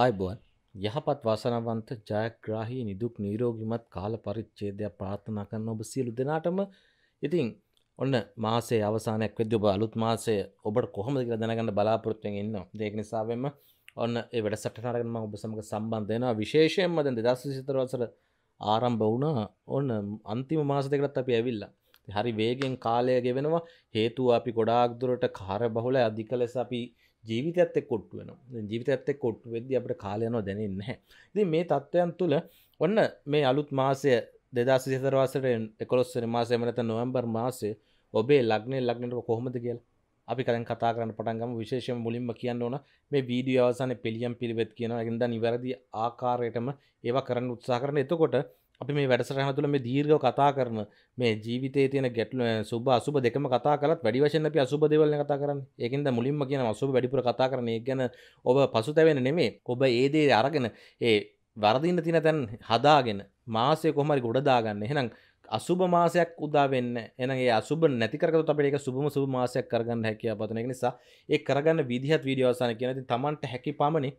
ආයිබුවන් යහපත් වාසනවන්ත ජයග්‍රාහී නිදුක් නීරෝගිමත් කාල පරිච්චේදයක් ප්‍රාථනා කරන්න ඔබ සියලු දෙනාටම ඉතින් ඔන්න මාසේ අවසානයක් වෙද ඔබ අලුත් මාසය ඔබට කොහොම දෙක දැනගන්න බලාපොරත්තුවෙන් ඉන්න දෙක නිසාවෙන්ම ඔන්න වැඩ සටනාරගම ඔබ සමඟ සම්බන්ධයනවා විශේෂයෙන්ම දැන් දෙදස් සිතරවසර ආරම්භ වුණ ඔන්න අන්තිම මාස දෙකටත් අපි ඇවිල්ලා හරි වේගෙන් කාලය ගෙවෙනවා හේතුව අපි ගොඩාක් දුරට කාර බහුල අධික ලෙස අපි ජීවිතත් කොට්ටු වෙන ජීවිතත් කොට්ටු වෙද අපට කාලයනෝ දැනන්න හැ ති මේ තත්ත්වයන් තුළ ඔන්න මේ අලුත් මාසය දෙදා සිතරවාසට එකොස්සර මාසය මනත නොවම්බර් මාසේ ඔබේ ලක්නේ ලක්නට කොහොමද කියලා අපි කලින් කතා කරන්න පටන්ගම විශේෂම මුලින්ම කියන්න ඕන මේ වීඩිය අවසාන පිළියම් පිළිවෙත් කියන ඇද නිවැරදි ආකාරයටම ඒවා කරන්න උත්සා කරන එතකොට අපි මේ වැඩසරහන තුළ මේ දීර්ඝව කතා කරන මේ ජීවිතයේ තියෙන ගැටලු සුබ අසුබ දෙකම කතා කළත් වැඩි වශයෙන් අපි අසුබ දේවල් ගැන කතා කරන්නේ. ඒකෙන්ද මුලින්ම කියනවා අසුබ වැඩිපුර කතා කරන එක ගැන ඔබ පසුතැවෙන්නේ නෙමෙයි. ඔබ ඒ දේ අරගෙන ඒ වරදින්න තියෙන තැන් හදාගෙන මාසය කොහොම හරි ගොඩ දාගන්න. එහෙනම් අසුබ මාසයක් උදා වෙන්න එහෙනම් ඒ අසුබ නැති කරගත්තොත් අපිට ඒක සුබම සුබ මාසයක් කරගන්න හැකියාව පතන එක නිසා ඒ කරගන්න විදිහත් වීඩියෝ අවසන් කියන ඉතින් Tamanට හැකි පමණි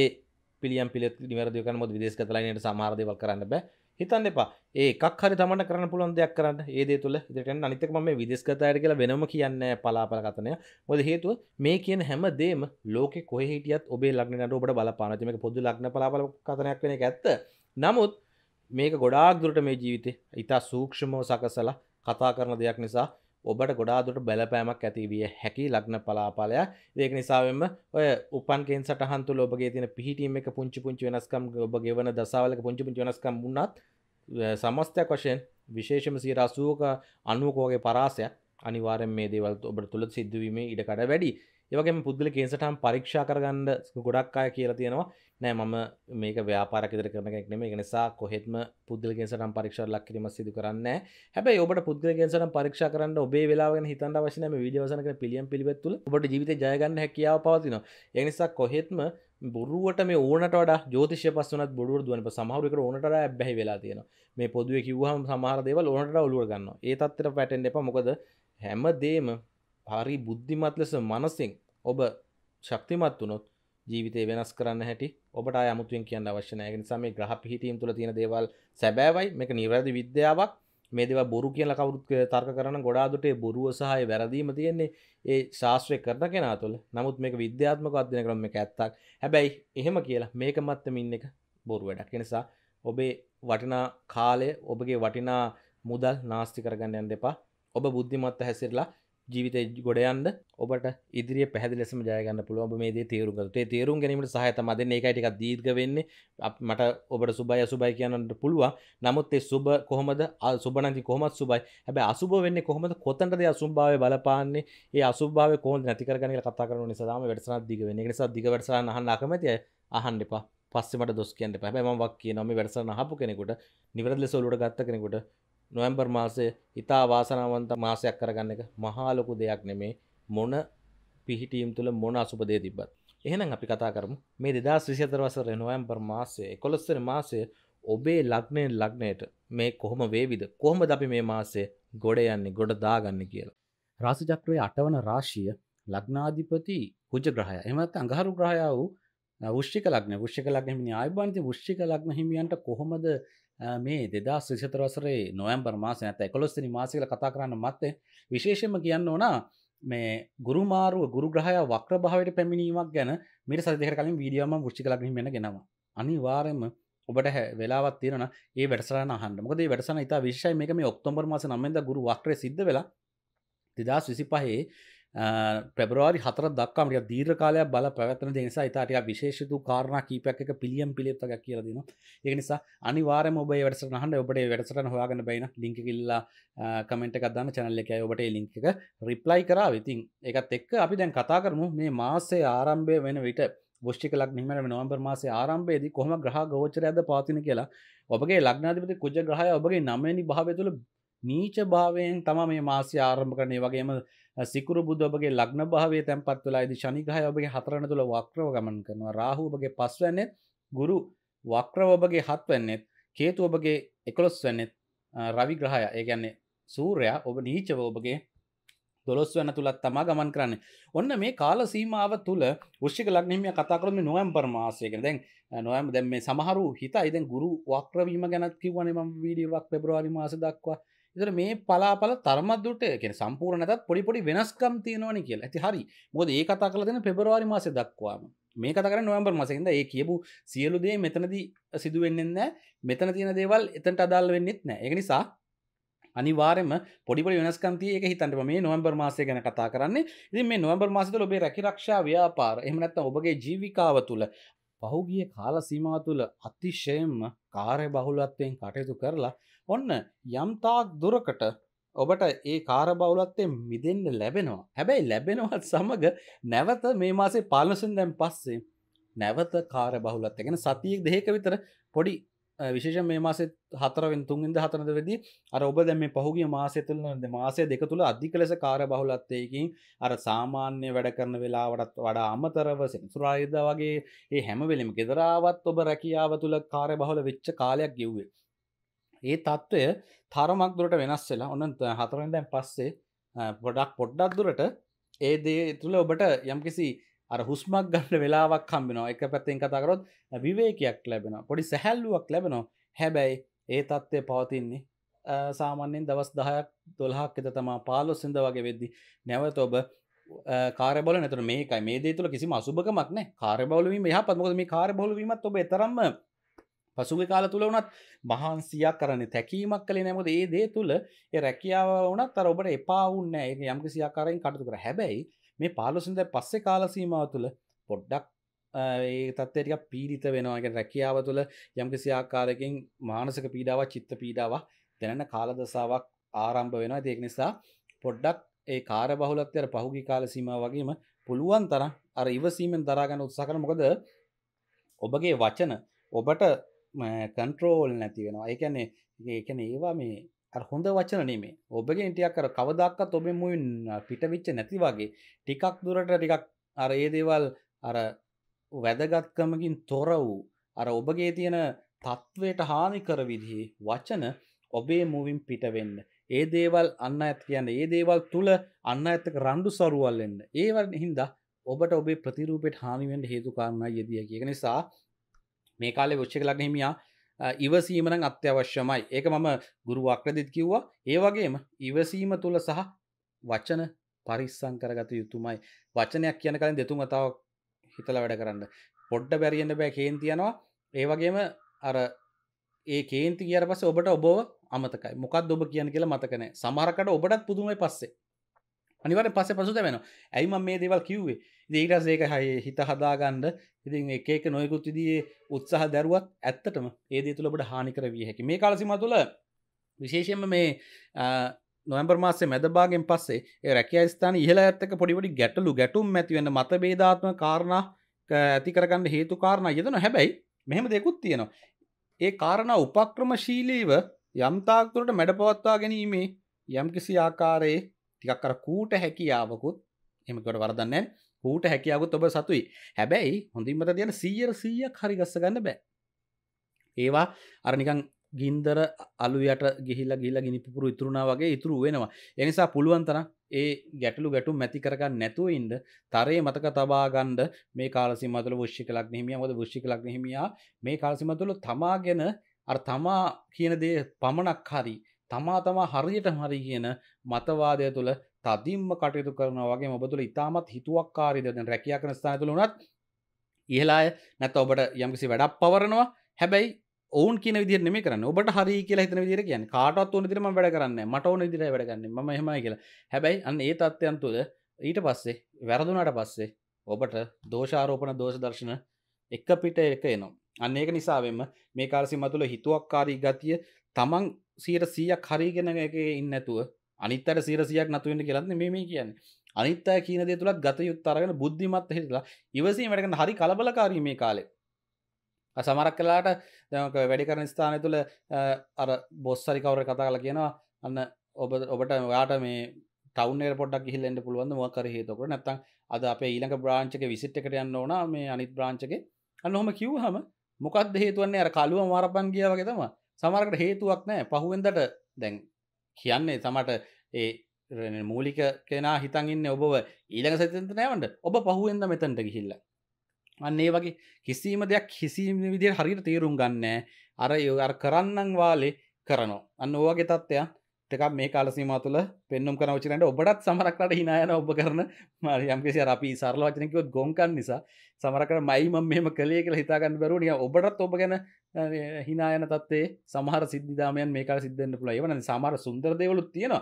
ඒ පිළියම් පිළිත් නිවැරදිව කරන මොකද විදේශගත ලයිනේට සමහර දේවල් කරන්න බෑ හිතන්න එපා ඒකක් හරි තමට කරන පුළන් දෙයක් කරන්න ඒදේ තුළ දෙටන අනිතක ම විදෙස්කතායට කියලා වෙනම කියන්න පලාපල කතනය මොද හේතුව මේ කියන හැම දේම ලෝක කොහහිටියත් ඔබේ ලක්නට ඔබට බලපානතිමක පොදු ලක්න පලාපල කතනයක් වෙන ඇත්ත නමුත් මේක ගොඩාක් දුරට මේ ජීවිතය ඉතා සූක්ෂමෝ සකසලා කතා කරන දෙයක් නිසා ඔබට ගොඩාදුට බැලපෑමක් ඇතිවිය හැකි ලග්න පලාපාලයක් දෙක නිසාවෙන්ම ඔය උපන්කෙන් සටහන්තු ඔබගේ තින පිහිටීම එක පුංචි පුංචි වෙනස්කම් ඔබ ගෙවන දසාවලක පුංචි පුංචි වෙනස්කම් වුණත් සමස්තයක් වශයෙන් විශේෂම සීර අසූක අනුවකෝගේ පරාසයක් අනිවාරෙන් මේ දේවල් ඔබට තුළ සිද්ධවීම ඉඩකඩ වැඩි ඒවගේ පුද්ගල කේසටම් පරීක්ෂා කරගන්න ගොඩක් අය කියලා තියෙනවා නෑ මම මේක ව්‍යාපාරකෙදර කරන කෙනෙක් නෙමෙයි ඒක නිසා කොහෙත්ම පුද්ගලිකයෙන් සටන් පරීක්ෂා ලක් කිරීම සිදු කරන්නේ හැබැයි ඔබට පුද්ගලිකයෙන් සටන් පරීක්ෂා කරන්න ඔබේ වෙලාව ගැන හිතන්න අවශ්‍ය නැහැ මේ වීඩියෝ අවසන් කරන පිළියම් පිළිවෙත් තුල ඔබට ජීවිතේ ජය ගන්න හැකියාව පවතිනවා ඒ නිසා කොහෙත්ම බොරුවට මේ ඕනට වඩා ජෝතිෂය පස්සනත් බොරුවර දුවන සමහරකට ඕනට බැහි වෙලා තියෙන මේ පොදුව කිව්හම සමහර දේවල් ඕනට ඔලුව ගන්න ඒ තත්තර පැටෙන් එප මොකද හැම දේම හරි බුද්ධිමත් ලෙස මනසින් ඔබ ශක්තිමත් වනොත් ජීවිතය වෙනස් කරන්න හැටි ඔබට අමුතුෙන් කියන්න අවශ්‍යනයක නිසා මේ ග්‍රහ පිහිටීම් තුළ තියෙන දේවල් සැබෑවයි මේක නිවැරදි විද්‍යාවක් මේ දෙව බොරු කියල කවුරුත් තර්ක කරන ගොඩාදුටේ බොරුව සහය වැරදීම තියෙන්නේ ඒ ශාස්ත්‍රය කරන කෙනා තුළ නමුත් මේක විද්‍යාත්මක අධ්‍යන කරම එක ඇත්තක් හැබැයි එහෙම කියලා මේක මත්තමින් එක බොරු වැඩක් නිසා ඔබේ වටිනා කාලය ඔබගේ වටිනා මුදල් නාස්ති කරගන්න යන්න දෙපා ඔබ බුද්ධිමත්ත හැසිරලා ජීවිත ගොඩයන්ද ඔබට ඉදිරිය පැදිලෙසම ජයගන්න පුළුවන්බ මේ තේරුගතේ තේරුම් ගැනීමට සහතමද ඒකයිටික දීර්ග වෙන්නේ මට ඔබට සුබයි අසුබයි කියන්නට පුළුවන් නමුත් ඒ සුබ කොහොමද සුබනති කොමත් සුබයි හැබ අසුබ වෙන්න කොහොමද කොතන්ටද අසුම්භාව බලපාන්නේ ඒ අසුභාව කොහ නැතිකරගන කතා කරන නිසාම වැඩසන දිග වෙන නිසා දිග වැඩසන අහන්න අකමතිය අහන්න එපා පස්සෙමට දොස් කියන්න පැබැමක් කිය නොම වැඩසන හපු කෙනෙකුට නිවරදල සොලුට ගත්ත කෙනෙකුට නොවම්බර් මාසය ඉතා වාසනාවන්ත මාසයක් කරගන්න එක මහාලොකු දෙයක් නෙමේ මොන පිහිටීම් තුළ මොන අසුපදේ තිබත් එහෙනම් අපි කතා කරමු මේ දෙදස් විසිතර වසර නොවම්බර් මාසය එකොළොස්සර මාසය ඔබේ ලක්නයෙන් ලක්නයට මේ කොහොම වේවිද කොහොම අපි මේ මාසේ ගොඩ යන්නේ ගොඩ දාගන්න කියලා රාසිචක්‍රය අටවන රාශිය ලග්නාධිපති පුජ ග්‍රහය එමත් අඟහරු ග්‍රහය වූ ෘෂ්ික ලක්න ෘෂ්ික ලක්නහිමනි ආයිබන්ති ෘෂ්ික ලක්න හිමියන්ට කොහොමද මේ දෙදා ශ්‍රෂතර වසරේ නොවම්බර් මාස ඇත එකොස්තනි මාසිකල කතා කරන්න මත්තේ විශේෂම කියන්න ඕනා මේ ගුරුමාරුව ගුරුග්‍රහය වක්‍ර භාවයට පැමිණීමක් ගැන මිට සදක කලින් වීඩියම ෘෂ්ි කලගීම මෙෙන ගෙනවා අනිවාරයම ඔබට වෙලාවත් තියන ඒ වැඩසර හන්මකද වැඩසන ඉතා විශෂය මේ මේ ඔක්තොම්බර් මාස නම්මද ගුරු වක්්‍ර සිද්ධ වෙලා දෙදස් විසි පහේ ප්‍රබරවාරි හතර දක්කාමට දීර් කාලයක් බල පැවැත්න නිසා ඉතාටය විශේෂතු කාරණ කීපයක් පිළියම් පිළිත්තක් කියලදින ඒනිසා අනිවාර ඔබ වැඩස හන්න ඔබට වැඩසට හොයාගන්න බයින ලිංක කිල්ලා කමෙන්ට කදන්න චැනල්ලක ඔබට ලිංක රිප්ලයි කරා විතින් එකත් එක්ක අපි දැන් කතා කරමු මේ මාසේ ආරම්භය වෙන විට ෂ්ික ලක්නීමට නොවම්බර් මාසේ ආරම්භේද කොහම ග්‍රහ ගෝචරයද පාතින කියලා ඔබගේ ලක්නාධපති කුජ ග්‍රහය ඔබගේ නමනි භාවය තුළ නීච භාවයෙන් තම මේ මාසය ආරම්භ කරනය වගේම සිකර බුදෝබගේ ලක්න භාව තැන්පත් තුලායිද ශනිගහය ඔබගේ හතරන තුළ වක්‍රව ගමන් කරනවා රාහූබගේ පස් වැන්නෙත් ගුරු වක්‍රව ඔබගේ හත් වන්නෙත් කේතු ඔබගේ එකොළොස් වන්නෙත් රවිග්‍රහය ඒගැන්නේ සූරයා ඔබ නීචව ඔබගේ දොස් වන තුළත් තමා ගමන් කරන්න ඔන්න මේ කාල සීමාව තුළ ෘෂ්ික ලක්නහිමිය කතාකරම නොවම්පර් මාසයකෙන දැන් නොයම් දැම් මේ සමහරු හිතා ඉදන් ගුරු වක්‍රවීම ගැනත් කිවන ම වීඩියවක් පෙබ්‍රවාරි මාස දක්වා ඉතර මේ පලාපල තරමදදුට කියෙන සම්පූර්ණතත් පොඩිපොඩි වෙනස්කම් තියෙනවන කියලා ඇති හරි මොද ඒ කතා කල දෙන පෙබරවාරි මාස දක්වාම මේ කතර නොවම්බර් මසහිද ඒ කියපු සියලුදේ මෙතනද සිදුවෙන්නෙන්න මෙතන තියෙන දේවල් එතන්ට අදාල් වෙන්නෙත් නෑ එක නිසා අනිවාරම පොඩිපොඩි වෙනස්කන්තිය එක හිතන්ට මේ නොවම්බර් මාසය ගැන කතා කරන්නේ ඉතින් මේ නොවම්බර් මාසද ඔබේ රැකිරක්ෂා ව්‍යාපාර එහෙම නැත්නම් ඔබගේ ජීවිකාව තුළ පහුගිය කාල සීමා තුළ අතිශයෙන්ම කාර්ය බහුලත්වයෙන් කටයුතු කරලා ඔන්න යම්තාක් දුරකට ඔබට ඒ කාර බවුලත්තේ මිදෙන්න ලැබෙනවා හැබැයි ලැබෙනවත් සමඟ නැවත මේ මාසේ පාලසෙන් දැම් පස්සේ නැවත කාර බහුලත් ගැන සතියෙක් දෙක විතර පොඩි විශේෂ මේ මාසෙ හතරෙන් තුන්ද හතරද වෙදි අර ඔබ දැම පහුගේ මාසය තුළනද මාසය දෙක තුළ අධික ලෙස කාර බහුලත්තයකින් අර සාමාන්‍ය වැඩ කරන වෙලාවටත් වඩා අමතරව සෙන්සුරායද වගේ ඒ හැමවෙලෙම ගෙදරාවත් ඔබ රැකියාව තුළ කාර බහුල වෙච්ච කාලයක් ගෙව්වේ ඒ තත්ත්වය තරමක් දුරට වෙනස් වෙලා ඔන්න හතරෙන් දැන් පස්සේ පොඩක් පොඩ්ඩක් දුරට ඒ දේ තුළ ඔබට යම්කිසි අර හුස්මක් ගන්න වෙලාවක් හම්බෙනවා එක පැත්තෙන් කතාකරොත් විවේකයක් ලැබෙන පොඩි සැහැල්ලුවක් ලැබෙනවා හැබැයි ඒ තත්ත්වය පවතින්නේ සාමාන්‍යෙන් දවස් දහයක් දොල්හක් එත තමා පාලොස්සිද වගේ වෙද්දි නැවත ඔබ කාරබල නතර මේකයි මේ දේ තුළ කිසි අසුභකමක්න කාරබවලවීම හ පත්මොද මේ කාරබොලවීමත් ඔබ එතරම්ම පසුගේ කාල තුළ වනත් මහන්සියක් කරන තැකීමක් කලේ නැමුද ඒ දේ තුළ රැකියාව වනත් අර ඔබට එපාවුන්න ඒ යම්කිසියාකාරයෙන් කටතු කර හැබැයි මේ පාලුසින්ද පස්සේ කාලසීමාව තුළ පොඩ්ඩක් ඒ තත්වේටික පීරිත වෙනවාග රැකියාව තුළ යම්කිසි ආකාරකින් මානසක පීඩාව චිත්ත පීඩාව දැනන කාලදසාවක් ආරම්භ වෙන දෙක් නිසා පොඩ්ඩක් ඒ කාර බහුලත්වයට පහුගි කාලසීම වගේම පුළුවන් තර අර ඉවසීමෙන් දරාගන්න උත්සා කර මොකද ඔබගේ වචන ඔබට කන්ට්‍රෝල් නැති වෙනවා ඒකැන්නේ ඒකැන ඒවා මේ හොඳ වචන නෙමේ ඔබගේ ඉටියක් කර කවදක්කත් ඔබෙන් මුයින් පිටවිච්ච නැති වගේ ටිකක් දුරට ටිකක් අර ඒ දේවල් අර වැදගත්කමකින් තොර වූ අර ඔබගේ තියෙන තත්ත්වයට හානි කර විදිහි වචන ඔබේ මුවින් පිටවෙන්න ඒ දේවල් අන්න ඇත් කියන්න ඒ දේවල් තුළ අන්න ඇත්තක රණ්ඩු සරුවල්ලෙන්න්න ඒවල් හින්දා ඔබට ඔබේ ප්‍රතිරූපෙට හානිවෙන්ට හේතුකාරණ යෙදිය කිය නිසා මේ කාලේ වෙච්ච කලක් හිමියා ඉවසීමන අත්‍යවශ්‍යමයි ඒක මම ගුරු අක්‍රදිත් කිව්වා ඒවගේම ඉවසීම තුළ සහ වචන පරිස්සං කරගත යුතුමයි වචනයක් කියන කලින් දෙතුමතාවක් හිතල වැඩ කරන්න පොඩ්ඩ බැරිියන්න බෑ කේන් තියනවා ඒවගේම අර ඒ කේන්ති කියර පස ඔබට ඔබව අමතකයි මොකක් ඔබ කියන කියලා මතකන සමහරකට ඔබටත් පුදුමයි පස්සේ අනිවර පස පසුත වෙන ඇයිම මේ දෙවල් කිව්වේ දීටස් ඒක හයේ හිත හදාගන්ඩ ඉතින් එකක නොයකුත් විදිේ උත්සාහ දැරුවත් ඇත්තටම ඒදේ තුළබට හානිකර විය හැකි මේ කාලසිම තුළ විශේෂයෙන්ම මේ නොම්බර් මාසේ මැදබාගෙන් පස්සේ ඒ රැකයාස්ථාන ඉහල ඇත්තක පොඩිපොඩි ගැටලු ගැටුම් ඇතිවෙන මතබේධාත්ම කාරණ ඇතිකරගන්න හේතු කාරණ යදන හැබැයි මෙහෙම දෙකුත් තියෙනවා ඒ කාරණ උපක්‍රමශීලීව යම්තාක්තුරට මැඩ පවත්වා ගැනීමේ යම්කිසි ආකාරයේ ටිකක් කර කූට හැකියාවකුත් එමකට වරදන්න කූට හැකියාවකුත් ඔබ සතුයි හැබැයි හොඳින්මට තියෙන සීර සීය හරිගස්ස ගන්න බෑ ඒවා අරනිකං ගින්දර අලුයට ගිහිල්ලා ගිල්ල ගිනි පුපුරු ඉතුරුණා වගේ ඉතුරු වෙනවා එනිසා පුළුවන්තන ඒ ගැටලු ගැටු මැති කරගන්න නැතුව ඉන්ඩ තරේ මතක තබාගන්ඩ මේ කාලසිමතුල විශ්ි කලක් නහිමිය මොද විශ්ි කලක් නහිමියා මේ කාලසිමතුල තමාගෙන අ තමා කියන දේ පමණක් හරි තමා තමා හරියට හරි කියන මතවාදය තුළ තදිම්ම කටයුතු කරන වගේ ඔබ තුළ ඉතාමත් හිතුවක් කාරිදන රැකයා කන ස්ථාන තුළ උනත් ඉහලාය නැත ඔබට යම්කිසි වැඩක් පවරනවා හැබැයි ඔවන් කියන විදි නෙම කරන්න ඔබට හරි කියලා හිතන විදිර කියන්න කාටත් ඕන දිරම වැඩ කරන්න මට ඕන දිර වැඩගන්න ම හෙමයි කියලා හැබැයි අන්න ඒ තත්ත්වයන් තුළ ඊට පස්සේ වැරදුනට පස්සේ ඔබට දෝෂාරෝපන දෝෂ දර්ශන එක පිට එක එනවා අන්න ඒක නිසාවෙන්ම මේ කාරසි මතුළ හිතුවක්කාරී ගතිය තමන් සියට සියක් හරිගෙන එක ඉන්නතුව අනිත්තර සීරසියක් නතුවෙන්ට කියලන්න මේ කියන්න අනිත්තා කියන දේ තුළත් ගත යුත්තරගෙන බුද්ධිමත් හිලා ඉවසීමටකන හරි කලබලකාරීම මේ කාලේ සමරක් කලාට දැක වැඩි කරන ස්ථානය තුළ අර බොස්සරි කවර කතා කල කියනවා අන්න ඔබ ඔබට වාට මේ ටවන පොඩක් හිල්ලෙන්ට පුළුවන් මොකර හේතකට නැත්තන් අද අප ඊළඟ බ්‍රාංචක විසිට්කට යන්න ඕන මේ අනිත් බ්‍රාංචක අන්න හොම කිව්හම මොකක්ද හේතුවන්නේ අර කලුව මාරපන් ගියාවගේ තමා සමරකට හේතුවක් නෑ පහුවෙන්දට දැන් කියන්නේ සමට ඒ මූලික කෙනා හිතන්ඉන්න ඔබව ඊළඟ සතන්ත නෑවට ඔබ පහුවෙන්ද මෙතැන්ට ගිහිල්ල අන්නේ වගේ කිසිීම දෙයක් කිසිීම විදිර හරිට තේරුම් ගන්න අර යෝගර් කරන්නන් වාලේ කරනවා අන්න ඕවගේ තත්ත්වයන් එකක් මේ කාලසීම තුළ පෙන්නුම් කරනචරට ඔබටත් සමරක්ලට හිනායන ඔබ කරන යම්කිසි අපි සරල වචනකයොත් ගොන්කන් නිසා සමරකට මයිම මෙම කළේ කළ හිතාගන්න බැරුණිය ඔබටත් ඔබ ගැන හිනායන තත්ේ සමහර සිද්ධදාමයන් මේක සිද්ධන්න පුළ ඒවන සමර සුන්දරදයවලුත් තියෙන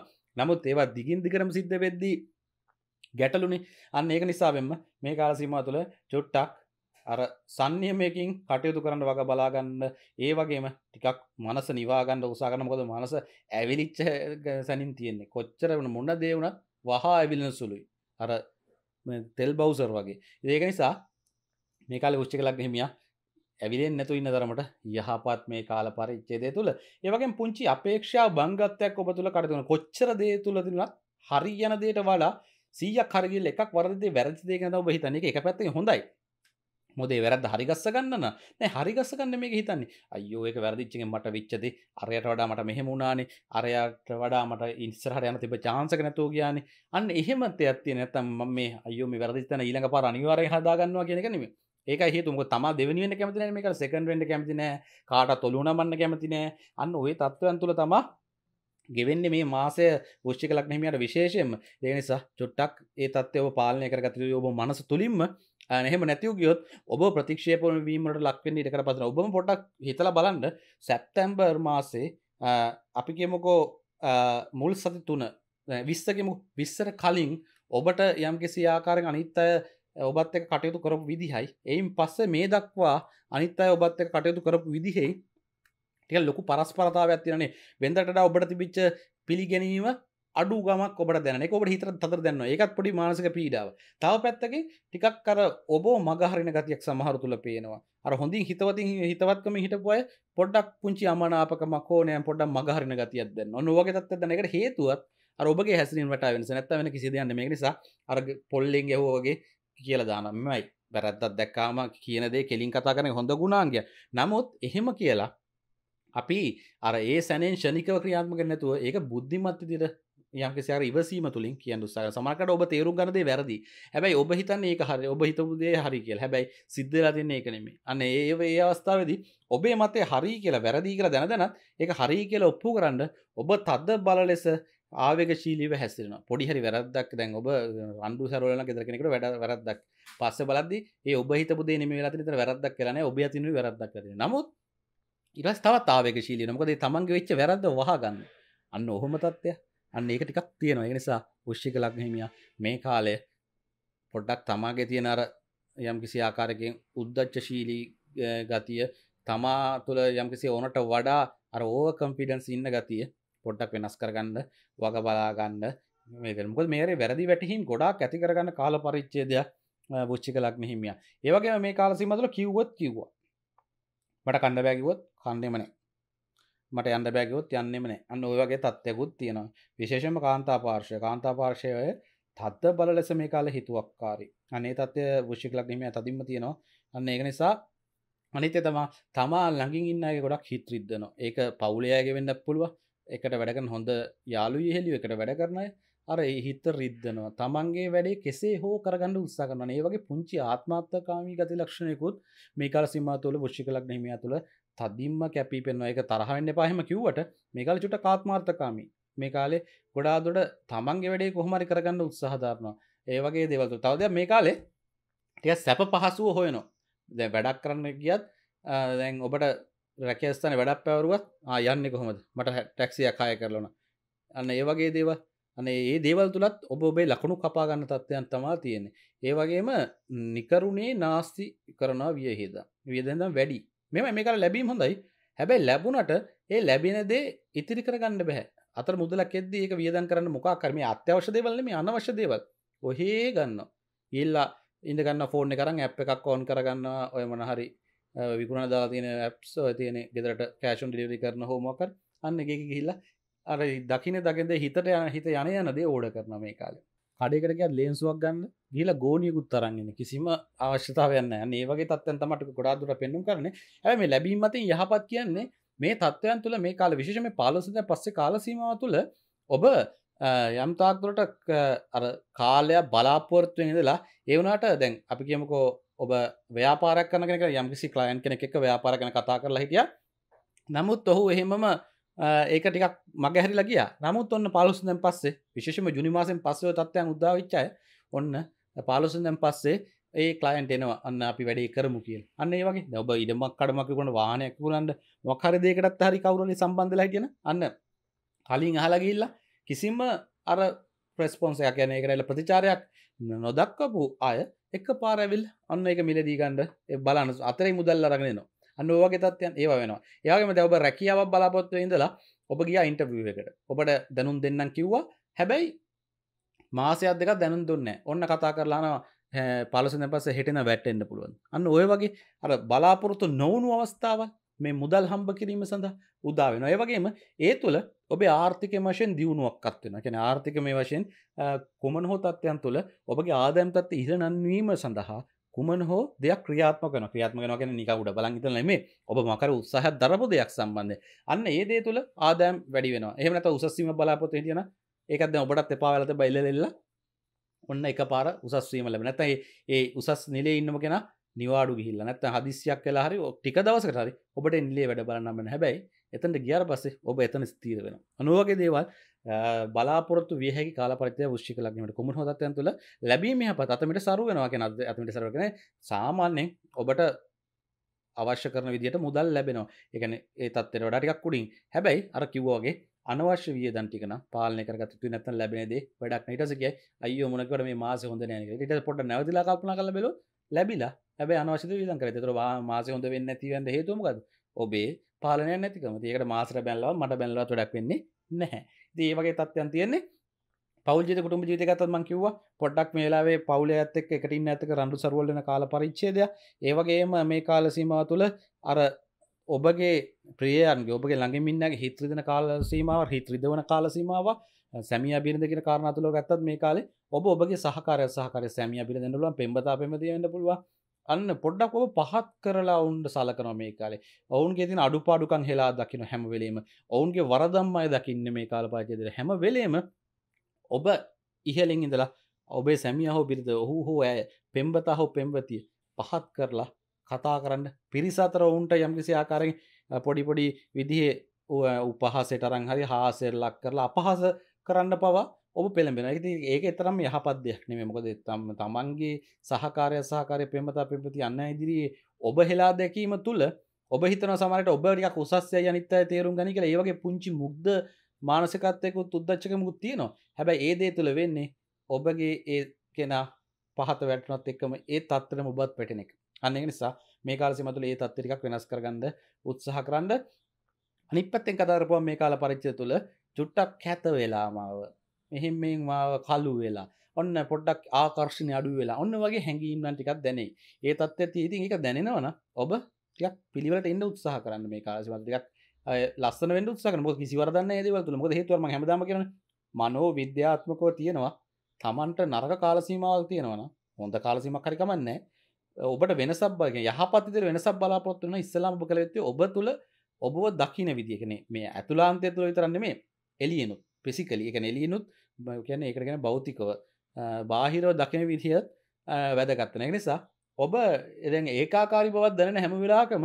නමුත් ඒවා දිගින්දිකරම සිද්ධ වෙද්දී ගැටලුනි අන්න ඒක නිසාවෙන්ම මේ කාලසීම තුළ චොට්ටක් අර සංයමයකින් කටයුතු කරන්න වග බලාගන්න ඒ වගේම ටිකක් මනස නිවාගන්න උසාගන්න මොකද මනස ඇවිලිච්ච සැනින් තියෙන්නේ කොච්චර වන මොන්න දේවුණ වහා ඇවිලෙන සුළුයි අර තෙල් බවසර් වගේ ඒක නිසා මේ කාල ෂ්ි කලක් හිමිය ඇවිලෙන් නැතු ඉන්න දරමට යහපත් මේ කාල පරිච්චේදය තුළ ඒවගේ පුංචි අපේක්ෂා බංගත්තයක් ඔබ තුළ කරතුන කොච්චර දේ තුළ තිලත් හරි යන දේට වලා සීය කරගල් එකක් වරදේ වැරදි දෙක ඔබ හිතන්නේ එක පැත්තේ හොඳයි මොදේ වැරද හරිගස්ස ගන්න නෑ හරිගස්ස කන්න මේ හිතන්නේ අයෝ එක වැරදිච්චිෙන් මට විච්චද අරයට වඩා මට මෙහෙමුණනානේ අරයට වඩා මට ඉස්සරහට යන තිබ චාන්සක නැතෝ කියයානේ අන්න එහෙමත ඇත්තිය නැතම් ම මේ අයෝ මේ වැරදිස්තන ඊළඟ පර අනිවාරය හදාගන්නවා කියනකනෙම ඒක හේතුම තම දෙවනිවෙන කැමතින මේක සකන් වෙන්ඩ කැමතිනෑ කාට තොලුණමන්න කැමතිනෑ අන්න ඔය තත්ත්වයන් තුළ තමා ගෙවෙන්න මේ මාසය ෘෂ්ික ලක්නහිමයට විශේෂයෙන් ඒ නිසා චොට්ටක් ඒ තත්ව පාලනය කරගතිය ඔබ මනස තුළින්ම නෙම නැතිව ගියොත් ඔබ ප්‍රතික්ෂේපන වීමට ලක්වෙන් ඉටකර පසන ඔබම පොටක් හිතල බලන්න සැප්තැම්බර් මාසේ අපි කියමකෝ මුල් සති තුන විස්සකම විස්සර කලින් ඔබට යම්කිසි ආකාරෙන් අනිත් අය ඔබත් එක කටයුතු කරපු විදිහයි එයින් පස්ස මේ දක්වා අනිත් අය ඔබත් එක කටයුතු කරපු විදිහෙයි ටික ලොකු පරස්පරතාවයක් තියනේ වෙන්දටට ඔබට තිබිච්ච පිළිගැනීම අඩු ගමක් ඔබට දැන ඔබට හිතර තර දෙන්න එකත් පොඩි මානසක පීඩාව තව පැත්තකින් ටිකක් කර ඔබ මගහරින ගතියක් සමහර තුළ පේනවා අර හොඳින් හිතවතින් හිතවත්කම හිටපුය පොඩ්ඩක් පුංචි අමනාපකම කෝනය පොඩ්ඩක් මගහරින ගතියක් දෙන්න ඔන්නවගේ තත්ත දැනකට හේතුවත් ඔබගේ හැසිරින් වට වෙනස නැත්තවෙන කිසිදයන්න මේ නිසා අර පොල්ලෙන් යහෝගේ කියල දානම්මයි බැරැද්දත් දැක්කාම කියනදේ කෙලින් කතා කරන හොඳ ගුණාන්ගේ නමුත් එහෙම කියලා අපි අර ඒ සැනෙන් ෂනිකව ක්‍රියාත්මක නැතුව ඒක බුද්ධිමත්ති දිර යම්කිසිර ඉවසීම තුළින් කියන්න ස සමකට ඔබ තේරු ගනද වැරදි හැබයි ඔබ හිතන් ඒ හරි ඔබ හිතපුදේ හරි කියල හැබැයි සිද්ධලා තින්නේ එකනෙමේ අන්න ඒ ඒ අවස්ථාවද ඔබේ මතේ හරි කියලා වැරදි කර දැනදනත් ඒ හරි කියල ඔප්පු කරන්න ඔබ තද්ද බල ලෙස ආවක ශීලිව හැසිරෙන පොඩිහරි වැරදක් දැන් ඔබ රන්ඩු සරලන ෙදරෙනෙකට වැඩ වැරදක් පස්ස බලද ඒ ඔබ හිතපුදේ නම වෙලා තර වැරදක් කරන ඔබ තින වැරදක් කරන නමුත් ඉරස් තවත් ආවක ශීලිය නොකදේ තමන්ගේ වෙච්ච වැරද වහගන්න අන්න ඔහොම තත්වයක් අන්න ඒක ටිකක් තියෙනවා ඒ නිසා වෘශ්චික ලග්නහිමියා මේ කාලය පොඩ්ඩක් තමාගේ තියෙන අර යම් කිසි ආකාරයකින් උද්දච්චශීලී ගතිය තමා තුළ යම් කිසි ඕනට වඩා අර ඕව කම්පිඩන්ස් ඉන්න ගතිය පොඩ්ඩක් වෙනස් කරගන්න වග බලාගන්න මේකමුකද මේරේ වැරදි වැටහිම් ගොඩක් ඇති කරගන්න කාල පරිච්චේදයක් පුච්චික ලක්න හිමිය ඒවගේ මේ කාලසිමතුල කිව්වොත් කිව්වා මට කණ්ඩබෑකිවොත් කන්නෙමනේ මට යන්න බැගවොත් යන්නෙම නෑ අන්න ඔය වගේ තත්ත්වයකුත් තියෙනවා විශේෂම කාන්තා පාර්ශය කාන්තා පාර්ශය තත්ත බල ලෙස මේ කාල හිතුවක්කාරි අනේ තත්ය විෂික ලක්නීම තදින්ම තියෙනවා අන්න ඒක නිසා අනිත්‍ය තමා තමා ළඟින් ඉන්නගේ ගොඩක් හිත්‍රිද්දන ඒක පවුලයාගේ වෙන්න පුළුව එකට වැඩකන හොඳ යාලු ඉහෙලිය එකට වැඩ කරනය අර හිත රිද්දනවා තමන්ගේ වැඩේ කෙසේ හෝ කරගන්න උත්සා කරන ඒ වගේ පුංචි ආත්මාත්තකාමී ගති ලක්ෂණයකුත් මේ කාල සිමාතුවල ෘෂ්ි කලක් නහිමයා තුළ තදින්ම කැපී පෙන්වා එක තරහවෙන්න පාහෙම කිව්වට මේකල චුට කාත්මාර්ථකාමි මේ කාලේ ගොඩාදොට තමන්ගේ වැඩේ කොහමරි කරගන්න උත්සාහධාරනවා ඒවගේ දෙවතු තවද මේ කාලේ තිය සැප පහසුව හොයනො දැ වැඩක් කරන්න ගියත් දැන් ඔබට රැකස්තන වැඩක් පැවරුවත් යන්න කොහොමද මට ටැක්සිය කාය කරලන අන්න ඒවගේ දේව අනේ ඒ දේවල් තුළත් ඔබ ඔබේ ලකුණු කපාගන්න තත්ත්වයන් තමා තියෙන ඒවගේම නිකරුණේ නාස්ති කරනවා වියහිද වියදඳම් වැඩි මෙම මේකර ලැබීම හොඳයි හැබැයි ලැබුණට ඒ ලැබෙනදේ ඉතිරි කරගන්න බැහ අතර මුදලක් එෙද ඒක වියදන් කරන්න මොකක් කරම අත්‍යවශ්‍ය දෙවල්ල මේ අනවශ්‍ය දේවල් ඔහේ ගන්න ඉල්ලා ඉඳගන්න ෆෝර්න කරන්න ඇ් එකක් ඕෝන් කරගන්න ඔය මනහරි විකුණ දා තියන ඇප්ස් තියන ගෙදරට කෑෂන් ඩිලි කරන හෝමෝකර අන්න එක ගිහිල්ලා අර දකින දකිද හිතට යන හිත යන යනදේ ඕඩ කරන මේ කාලේ කඩේකට කිය ලේන්සුවක් ගන්න ගීල ගෝනියකුත් තරන්ගෙන කිසිම අවශ්‍යතාවයන්න ඒවගේ තත්වයන් තමට ගොඩාදුර පෙන්නුම් කරන ඇ මේ ලැබීමමති යහපත් කියන්නේ මේ තත්වයන් තුළ මේ කාල විශෂම පාලසද පස්සේ කාලසීමාව තුළ ඔබ යම්තාක්දුරට අර කාලය බලාපොරත්තුවෙන් දලා ඒවුණට දැන් අපි කියමකෝ ඔබ ව්‍යාපාරක් කනක යම්කිසි කලයන් කෙනෙ එක ව්‍යාපාරගන කතා කරලා හිටිය නමුත් ඔහු එහෙමම ඒක ටිකක් මගහැරි ලගිය නමුත් ඔන්න පාලුසුදැන් පස්සේ විශෂම ජුනිමාසෙන් පස්සව තත්වයන් උදාවිච්චය ඔන්න පාලුසුදැන් පස්සේ ඒ කලයින්ට එනවා අන්න අපි වැඩේ කරමු කිය අන්න වගේ ඔබ ඉඩමක් කඩමකිකුණ වානයක්කුලන්ට මොක්හරදයකටත් හරි කවුරලි සම්බන්ධලා කියන අන්න කලින් අහලගිල්ල කිසිම අර ප්‍රස්පොන්සයක් යන කරල ප්‍රතිචාරයක් නොදක්කපු අය එක පාරැවිල් අන්න එක මිලදීගන්ඩ බලන්න අතරේ මුදල්ල රගෙනවා අනුවගේ තත්යන් ඒව වෙනවා යාගේම දැවබ රැකියාවක් බලාපොත්ව ඉඳලා ඔබ ගියා ඉන්ටවිය එකට ඔබට දැනුම් දෙන්නම් කිව්වා හැබැයි මාසයක් දෙක දැනුම් දුන්න ඔන්න කතා කරලානවා පලසන පස හෙටෙන වැටෙන්න්න පුළුවන් අන්න ඔය වගේ අර බලාපොරොත්තු නොවුණු අවස්ථාවල් මේ මුදල් හම්බ කිරීම සඳහා උදාවෙන ඒ වගේම ඒ තුළ ඔබේ ආර්ථික වශයෙන් දියුණුවක්ත්වෙන කැන ආර්ථික මේ වශයෙන් කොමන හෝ තත්ත්යන් තුළ ඔබගේ ආදෑම් තත්ව ඉහරණන්වීම සඳහා කුමන හෝ දෙයක් ක්‍රියාත්මකන ක්‍රියාත්මකෙන නික උඩ බලංගිත නෙමේ ඔබ මකර උත්සාහ දරපු දෙයක් සම්බන්ධ අන්න ඒ දේ තුළ ආදෑම් වැඩි වෙන එහමට උසස්සීම බලාපොත තියෙන ඒකද ඔබටත් එපාවලත බයිලෙල්ල ඔන්න එක පාර උසස්වීම ලැබ නැත ඒ උසස් නිලේ ඉන්නම කෙන නිවාඩු ගිහිල්ල නැත හදිසියක් කලා හරි ටික දවසට හරි ඔබට නිලේ වැඩ බලන්නන්න හැබැයි එතට ගියර පස්සේ ඔබ එතන ස්තීර වෙන අනුවගේ දේවල් බලාපොරත්තු වියහ කාලපරතය විශ්ි ලක්ීමට කුම හොදත්යන් තුළ ලැබීම පත් අතමට සරුවෙනවාක නද ඇතමට සරගෙන සාමාන්‍යෙන් ඔබට අවශ්‍ය කරන විදිට මුදල් ලැබෙනවා එකන ඒ තත්තෙර වඩටිකක් කුඩින් හැබැයි අර කිව්වාගේ අනවශ්‍ය විය දන්ටිකන පාලනය කරගත්තු නැත ලැබෙනේදේ වැඩක් නිටසගේ අයෝ මොනකට මේ මාස හොඳ නෑ ට පොට නැවතිලා කල්පන කල බෙලෝ ලැබිලා හැබ අනවශ්‍ය විදන් කර තර මාස හොඳ වෙන්න ඇතිවන්න හේතුමකද ඔබේ පාලනය නැතිකම ඒකට මාසර බැල්ලව මට බැල්ලවා ොඩක් වෙන්නේ නැහැ දේවගේ තත්යන් තියන්නේ පෞජ කුටම ජීතකතම කිව පොඩක් මේලාවේ පවුල ඇත්තක් එකටින් ඇතක රඩු සරුවලන කාල පරිච්චේද ඒවගේම මේ කාල සීමාව තුළ අර ඔබගේ ප්‍රියන්ගේ ඔබගේ ළඟමින්නගේ හිත්‍රදන කාල සීමාව හිත්‍රද වන කාල සීමාව සැමිය බිරිඳගෙන කාරණතුල ගත්තත් මේ කාලේ ඔබ ඔබගේ සහකාරය සහකර සැමිය බිරිඳනුලුවන් පෙම්බතා පෙමතියෙන්ට පුළුවන් අන්න පොඩ්ඩක් ඔබ පහත් කරලා ඔවුන්ට සලකන මේ කාලේ ඔවුන්ගේ තින අඩුපාඩුකන් හෙලා දකින හැමවෙලේම ඔවුන්ගේ වරදම්මයි දකින්න මේ කාලපාචදර හැමවෙලේම ඔබ ඉහලෙන් ඉඳලා ඔබේ සැමිය හෝ බිරිද ඔහු හෝ ඇය පෙම්බතා හෝ පෙම්වතිය පහත් කරලා කතා කරන්න පිරිසතර ඔවුන්ට යම්කිසි ආකාරෙන් පොඩිපොඩි විදිහේ උපහසට රං හරි හාසෙල්ලක් කරලා අපහස කරන්න පවා ඔබ පෙළඹෙන ඇති ඒක එතරම් යහපත් දෙයක් නෙමේ මොකද තම තමන්ගේ සහකාරය සහකාරය පෙමතා පෙමති යන්න ඉදිරියේ ඔබ හෙලා දැකීම තුළ ඔබ හිතන සමට ඔබරියක් උසස්ය යනිත්ත තේරුම් ගනි කළ ඒවගේ පුංචි මුක්ද මානසිකත්තයකු තුද්දච්චක මුත් තියනවා හැබැයි ඒ දේ තුළ වෙන්නේ ඔබගේ ඒ කෙනා පහත වැටනොත් එක්කම ඒ තත්තරම ඔබත් පැටෙනෙක් අන්න නිසා මේ කාලසි මතුළ ඒ තත්තිරිකක් වෙනස් කරගන්න උත්සාහ කරන්න අනිපත්තෙන් කතරපුුව මේ කාල පරිච්චය තුළ චුට්ටක් හැත වෙලාමාව මෙහෙම මාව කලු වෙලා ඔන්න පොඩ්ඩක් ආකර්ශණය අඩු වෙලා ඔන්න වගේ හැඟීම්න්න ටිකක් දැනේ ඒ තත්ත් ඇති ඉතින් එක දැනෙනවන ඔබ ටියක් පිළිවට එන්න උත්සාහ කරන්න මේ කාසිවල්ටිකක් ලස්සන වෙන් උත්සාහ බො කිසිවරදන්න ඒදවලතු මොද හේතුවම හැමදාම කරන මනෝ විද්‍යාත්මකව තියෙනවා තමන්ට නරක කාලසීමාවල් තියෙනවන හොඳ කාලසීමක් හරිකමන්නේ ඔබට වෙන සබ්බග යහපතිද වෙන සබ බලාපොත්වන ඉස්සලාම කළ ඇත්තේ ඔබ තුළ ඔබව දකින විදිකන මේ ඇතුලාන්තය තුළ විතරන්න මේ එලියනුත් පිසිකලි එක එලියනුත් කියන එකට ගැන බෞතිකව බාහිරෝ දකින විදිහත් වැදගත්තන නිසා ඔබ එදැන් ඒකාකාරි බවත් දැන හැම වෙලාකම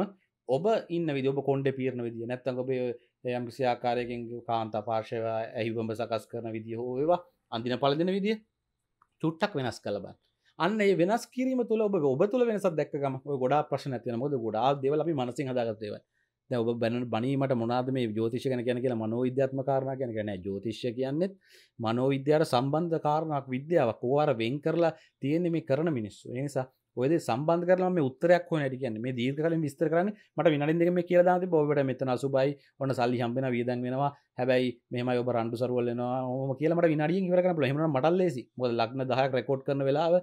ඔබ ඉන්න විදි ඔබ කොන්ඩ පිරණ විදිිය නැත්තන් ඔබේ යම්කිසි ආකාරයකින් කාන්ත පාර්ශව ඇහිබඹ සකස් කරන විදිහ ඒවා අඳින පලදින විදිිය චුට්ටක් වෙනස් කලබන්න අන්න වෙනස් කිරීම තුළ ඔබ ඔබ තුළ වෙනසක් දැක්කම ගොඩා ප්‍රශ්න ඇතින මොද ගොඩා දෙවලි මනසි හදාගත්තේවයි දැ ඔබ බැන බනීමට මොනාද මේ ජෝතිෂ ගැන කියන කියලා මනෝවිද්‍යාත්ම කාරණ ගැන ගැන ජෝතිෂ්‍ය කියන්නෙත් මනෝවිද්‍යාට සම්බන්ධ කාරණක් විද්‍යාවක් කෝවාර වෙන් කරලා තියෙන්නේ මේ කරන මිනිස්සු නිසා ඔයද සම්බන්ධ කරලම උත්තරයක් හො ැට කියන්නේ මේ දීර්ඝ කලින් විස්තර කරන්න මට විනලින්දක මේ කියලා ති බොවට මෙතන සුබයි ඔන්න සල්ලි හම්බෙන වියදන් වෙනවා හැබැයි මෙම ඔබ රන්ඩු සරුවල්ලනවා ම කියලට විනාඩිය ඉවරන ප්‍රහම මටල්ලෙසි ො ලක්න දහයක් රෙකෝඩ් කරන වෙලාව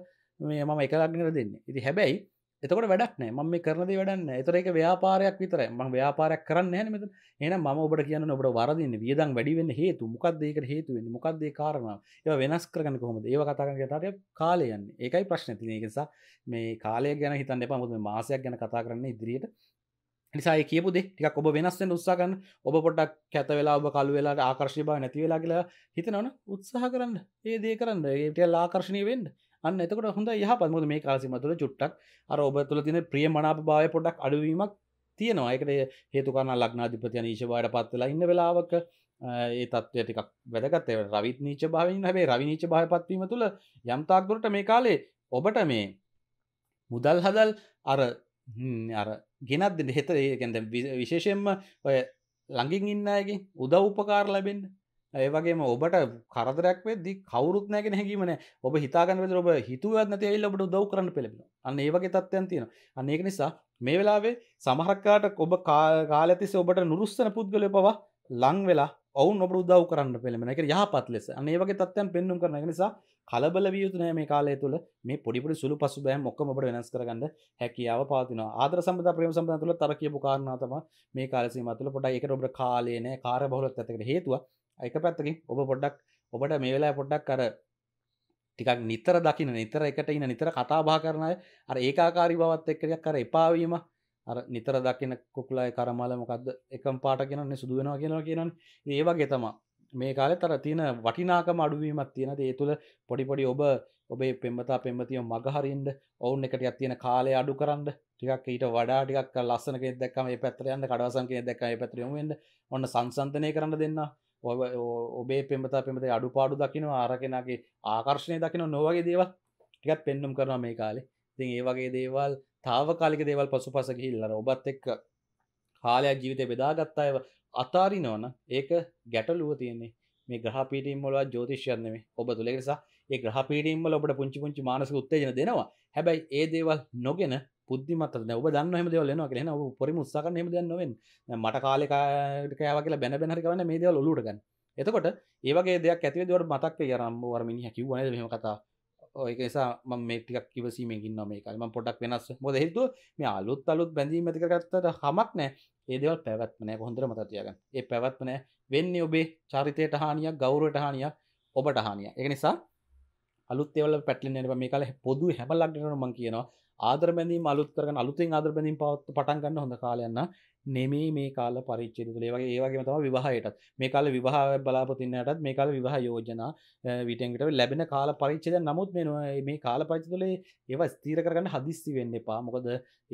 මේ මම එකලක්නර දෙන්න ඉති හැබැයි එතකට වැඩක්නේ ම මේ කරනද වැඩන්න එතර එක ව්‍යාපාරයක් විතරයි ම ව්‍යාපාරයක් කරන්න ෑන මෙත එන ම ඔබට කියන්න ඔබට වරදින්න වියදන් වැඩිවෙන්න හේතු මොකක්දේක හේතුවෙන් මොකක්දේ කාරණ ඒ වෙනස් කරගන්න කොහොමද ඒ කතාගන්න තට කාලයන්න ඒකයි ප්‍රශ්න තින එකසා මේ කාලය ගැන හිතන්න එපා මුද මාසයක් ගැන කතා කරන්න ඉදිරියට නිසා කියපුද ටිකක් ඔබ වෙනස්සෙන් උත්සාගන්න ඔබ පොටක් කැත වෙලා ඔබ කල් වෙලාට ආකර්ශය බව නැති වෙලා කියලා හිතනවන උත්සාහ කරන්න ඒ දේ කරන්න ඒට ආකර්ශණය වෙන්ඩ අන්න එතකට හොඳ යහපත් මුද මේ කාසිම තුළ චුට්ටක් අර ඔබ තුළ තින ප්‍රිය මනාප භාව පොඩක් අඩුවීමක් තියෙනවා එකට හේතුකරන ලක්නාධිපතියන ීශවායට පත්වෙලා ඉන්න වෙලාවක ඒ තත්ත්වය ටිකක් වැදගත් රවිත් නීච භාවන්න හැබේ රවිනිච භාය පත්වීම තුළ යම්තාක්දුරට මේ කාලේ ඔබට මේ මුදල් හදල් අර අර ගෙනත් දෙන්න හෙත ඒකැද විශේෂයෙන්ම ඔය ලඟින් ඉන්නගේ උදව් උපකාර ලැබෙන්න්න ඒවගේ ඔබට කරදරයක් වෙදදි කවරුත් නැගෙන හැකීමන ඔබ හිතාගන්න වෙද ඔබ හිතුවත් නැති එල්ලබට දව් කරන්න පෙළෙන අන්න ඒවගේ තත්වයන් තියෙන අන්නේක නිසා මේ වෙලාවේ සමහරක්කාට ඔබ කාලතිස ඔබට නුරුස්සන පුද්ගලය පවා ලං වෙලා ඔවු ඔබ උදව් කරන්න පෙළෙන එක යහපත් ලෙස අනේවගේ තත්වයන් පෙන්නුම් කරන නිසා කලබල වියුතු නෑ මේ කාලය තුළ මේ පොඩිපුඩි සුළු පසු බෑම් ඔක්කම ඔබට වෙනස් කරගන්න හැකියාව පවතිනවා ආදර සම්බන්ධ ප්‍රේම සම්බන්ධ තුළ තර කියපු කාරණා තමයි මේ කාලය සීමාව තුළ පොඩ්ඩක් ඒකට ඔබට කාලය නෑ කාර්යබහුලත්වයකට හේතුව එක පැත්තකින් ඔබ පොඩ්ඩක් ඔබට මේ වෙලා පොඩ්ඩක් කර ටිකක් නිතර දකින නිතර එකට ඉන්න නිතර කතාබා කරනය අර ඒකාකාරි බවත් එක්කරයක් කර එපාවීම අර නිතර දකින කුකුලායි කරමල මොකක්ද එකම් පාට කියනන්නේ සුදු වෙනවා කියෙනවා කියනන් ඒවගේ තමා මේ කාලෙ තර තියෙන වටිනාකම අඩුවීමක් තියෙන ඒ තුළ පොඩිපොඩි ඔබ ඔබේ පෙම්බතා පෙම්බතිය මගහරින්ද ඔවුන් එකට අත්තියෙන කාලය අඩු කරන්න ටිකක් ඊට වඩා ටිකක් ලස්සනක දක්ම පැත්තරයන්න කඩවසන්ගේ දැක්කයි පැත්‍රියම වෙන්න ඔන්න සංසන්ධනය කරන්න දෙන්න ඔබේ පෙමත පෙමත අඩු පාඩු දකින ආරකෙනගේ ආකර්ශණය දකින නොවගේ දේවල් ටිකත් පෙන්නුම් කරන මේ කාලේ තින් ඒ වගේ දේවල් තාවකාලික දේවල් පසු පස ගිල්ලර ඔබත් එක්ක කාලයක් ජීවිතය බෙදාගත්තා ඇව අතාරි නොවන ඒක ගැටලුව තියන්නේ මේ ග්‍රහපීටීම්මොලව ජෝතිෂයන්නම ඔබ තුළෙකෙසා ඒ ග්‍රහපීටීම්මල ඔබට පුංචි පුංචි මානසක උත්තේජන දෙනවා හැබැයි ඒ දේවල් නොගෙන පුද්ධිමත් ඔබ දන්න හම දෙවල නවා කියෙන පොරි උත්සක හෙම දන්නවෙන් මට කාලෙකාට කෑවගේ බැන බැහරි කරන්න මේ දෙවල් ඔලුටගන්න එතකොට ඒවගේ දෙයක් ඇතිව දවට මතක් යරම් වරමිනි හැකිව වන හම කතා ඒකසා ම මේටික් කිවසීමකින් නොම එකල්ම පොඩක් වෙනස් මොද හේතු මේ අලුත් අලුත් බැඳීමමති කරත්තට හමක් නෑ ඒදවල් පැවත්මනෑ හොඳර මතතියගන්න ඒ පැවත්මනෑ වෙන්නේ ඔබේ චරිතයට හානියක් ගෞරට හානියක් ඔබට හානිය එක නිසා අලුත්තෙවල පැටලි නිබ මේ කල පොදු හැමලක්ටන මං කියනවා ආදර බැඳීම අලුත් කරන අලුතින් ආදර බැඳීම් පවත් පටන් ගන්න හොඳ කාලයන්න නෙමේ මේ කාල පරිච්චේද තුළ ඒවගේ ඒවගේ තම විවාහයටත් මේ කාල විවාහ බලාපතින්නයටත් මේ කාල විවාහ යෝජනා විටන්ගට ලැබෙන කාල පරිච්චේද නමුත් මෙනවා මේ කාල පරිච තුළේ ඒව ස්තීර කරගන්න හදිස්සි වෙන්න එපා මොකද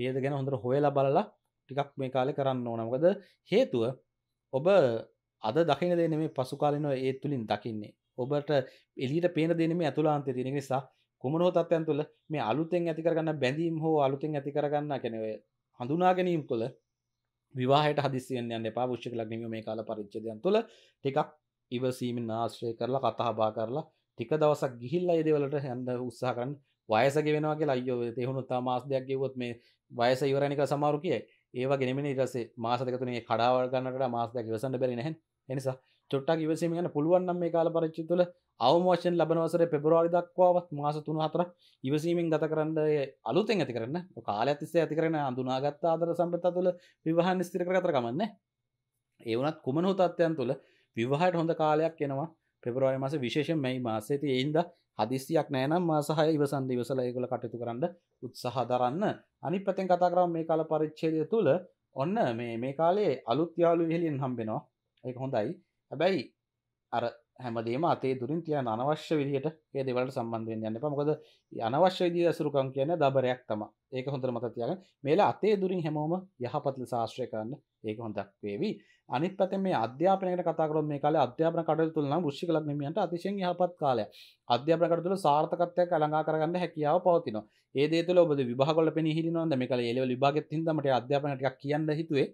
ඒද ගැන හොඳට හොයලා බලලා ටිකක් මේ කාලෙ කරන්න ඕනමකද හේතුව ඔබ අද දකින දෙන මේ පසුකාලනව ඒ තුළින් දකින්නේ ඔබට එලියට පේන දෙනෙම ඇතුලාන්තය තියෙන නිසා කුමනෝ තත්ත්යන් තුළ මේ අලුතෙන් ඇති කරගන්න බැඳීම් හෝ අලුතෙන් ඇති කරගන්න කැනව හඳුනා ගැනීම් කොළ විවාහයට හදිසියෙන් යන්න එපා පුෂ්ි ලක්නීම මේ කාල පරිච්චදයන් තුළ ටිකක් ඉවසීමෙන් ආශ්‍රය කරලා කතහබා කරලා ටික දවසක් ගිහිල්ල එදවලට හැඳ උත්සාහකන් වයසක වෙනවාගේ අයෝ තෙහුණු තා මාස්දයක් ගෙවොත් මේ වයස ඉවරණික සමාරු කියයි ඒවා ගෙනමෙන ඉරසේ මාසකතුනේ කඩාවල් ගන්නට මාස්දයක් ඉවසන්න බැරි නැහැ එනිසා චොට්ටක් ඉවසීම යන පුළුවන් නම් මේ කාල පරිච්ඡේදය තුළ අවමෝෂන් ලබන වසරේ පෙබරවාරි දක්වාවත් මාස 3 4ක් ඉවසීමෙන් ගත කරන්න අලුතෙන් ඇති කරන කාලය තිස්සේ ඇති කරන හඳුනාගත් ආදර සම්පත තුළ විවාහන් ස්ථිර කරගත කමන්නේ ඒ වුණත් කුමන හෝ තත්ත්වයන් තුළ විවාහයට හොඳ කාලයක් එනවා පෙබරවාරි මාසේ විශේෂයෙන් මේ මාසේ ඉතින් ඒ හින්දා හදිස්සියක් නෑ නම් මාසහය ඉවසන් ඉවසලා ඒගොල්ල කටයුතු කරන්න උත්සාහ දරන්න අනිත් පැත්තෙන් කතා කරාම මේ කාල පරිච්ඡේදය තුළ ඔන්න මේ මේ කාලේ අලුත් යාළු ඉහළින් හම්බෙනවා ඒක හොඳයි හැබැයි අර හැමදේම අතේ දුරින් තියන අනවශ්‍ය විදිහට ඒ දෙවලට සම්බන්ධයෙන් යන්න පමකොද අනවශ්‍ය විදි ඇසුරුකම් කියන දබරයක් තම ඒක හොඳර මතතියග මේලා අතේ දුරින් හැමෝම යහපතල ශාශ්‍රය කරන්න ඒක හොඳක් වේවි අනිත් පත මේ අධ්‍යාපනයට කතාකරොත් මේ කාලේ අධ්‍යාපන කටයුතු තුළ නම් වෘෂික ලග්නමියන්ට අතිශයින් යහපත් කාලය. අධ්‍යාපන කටයුතු තුළ සාර්ථකත්වයක් අලංකා කරගන්න හැකියාව පවතිනවා. ඒ දේ තුළ ඔබද විභාග වල පෙනී හිටිනවද මේ කාලේ ඒ ලෙවල් විභාගෙත් හින්දා මට අධ්‍යාපන ටිකක් කියන්න හිතුවේ.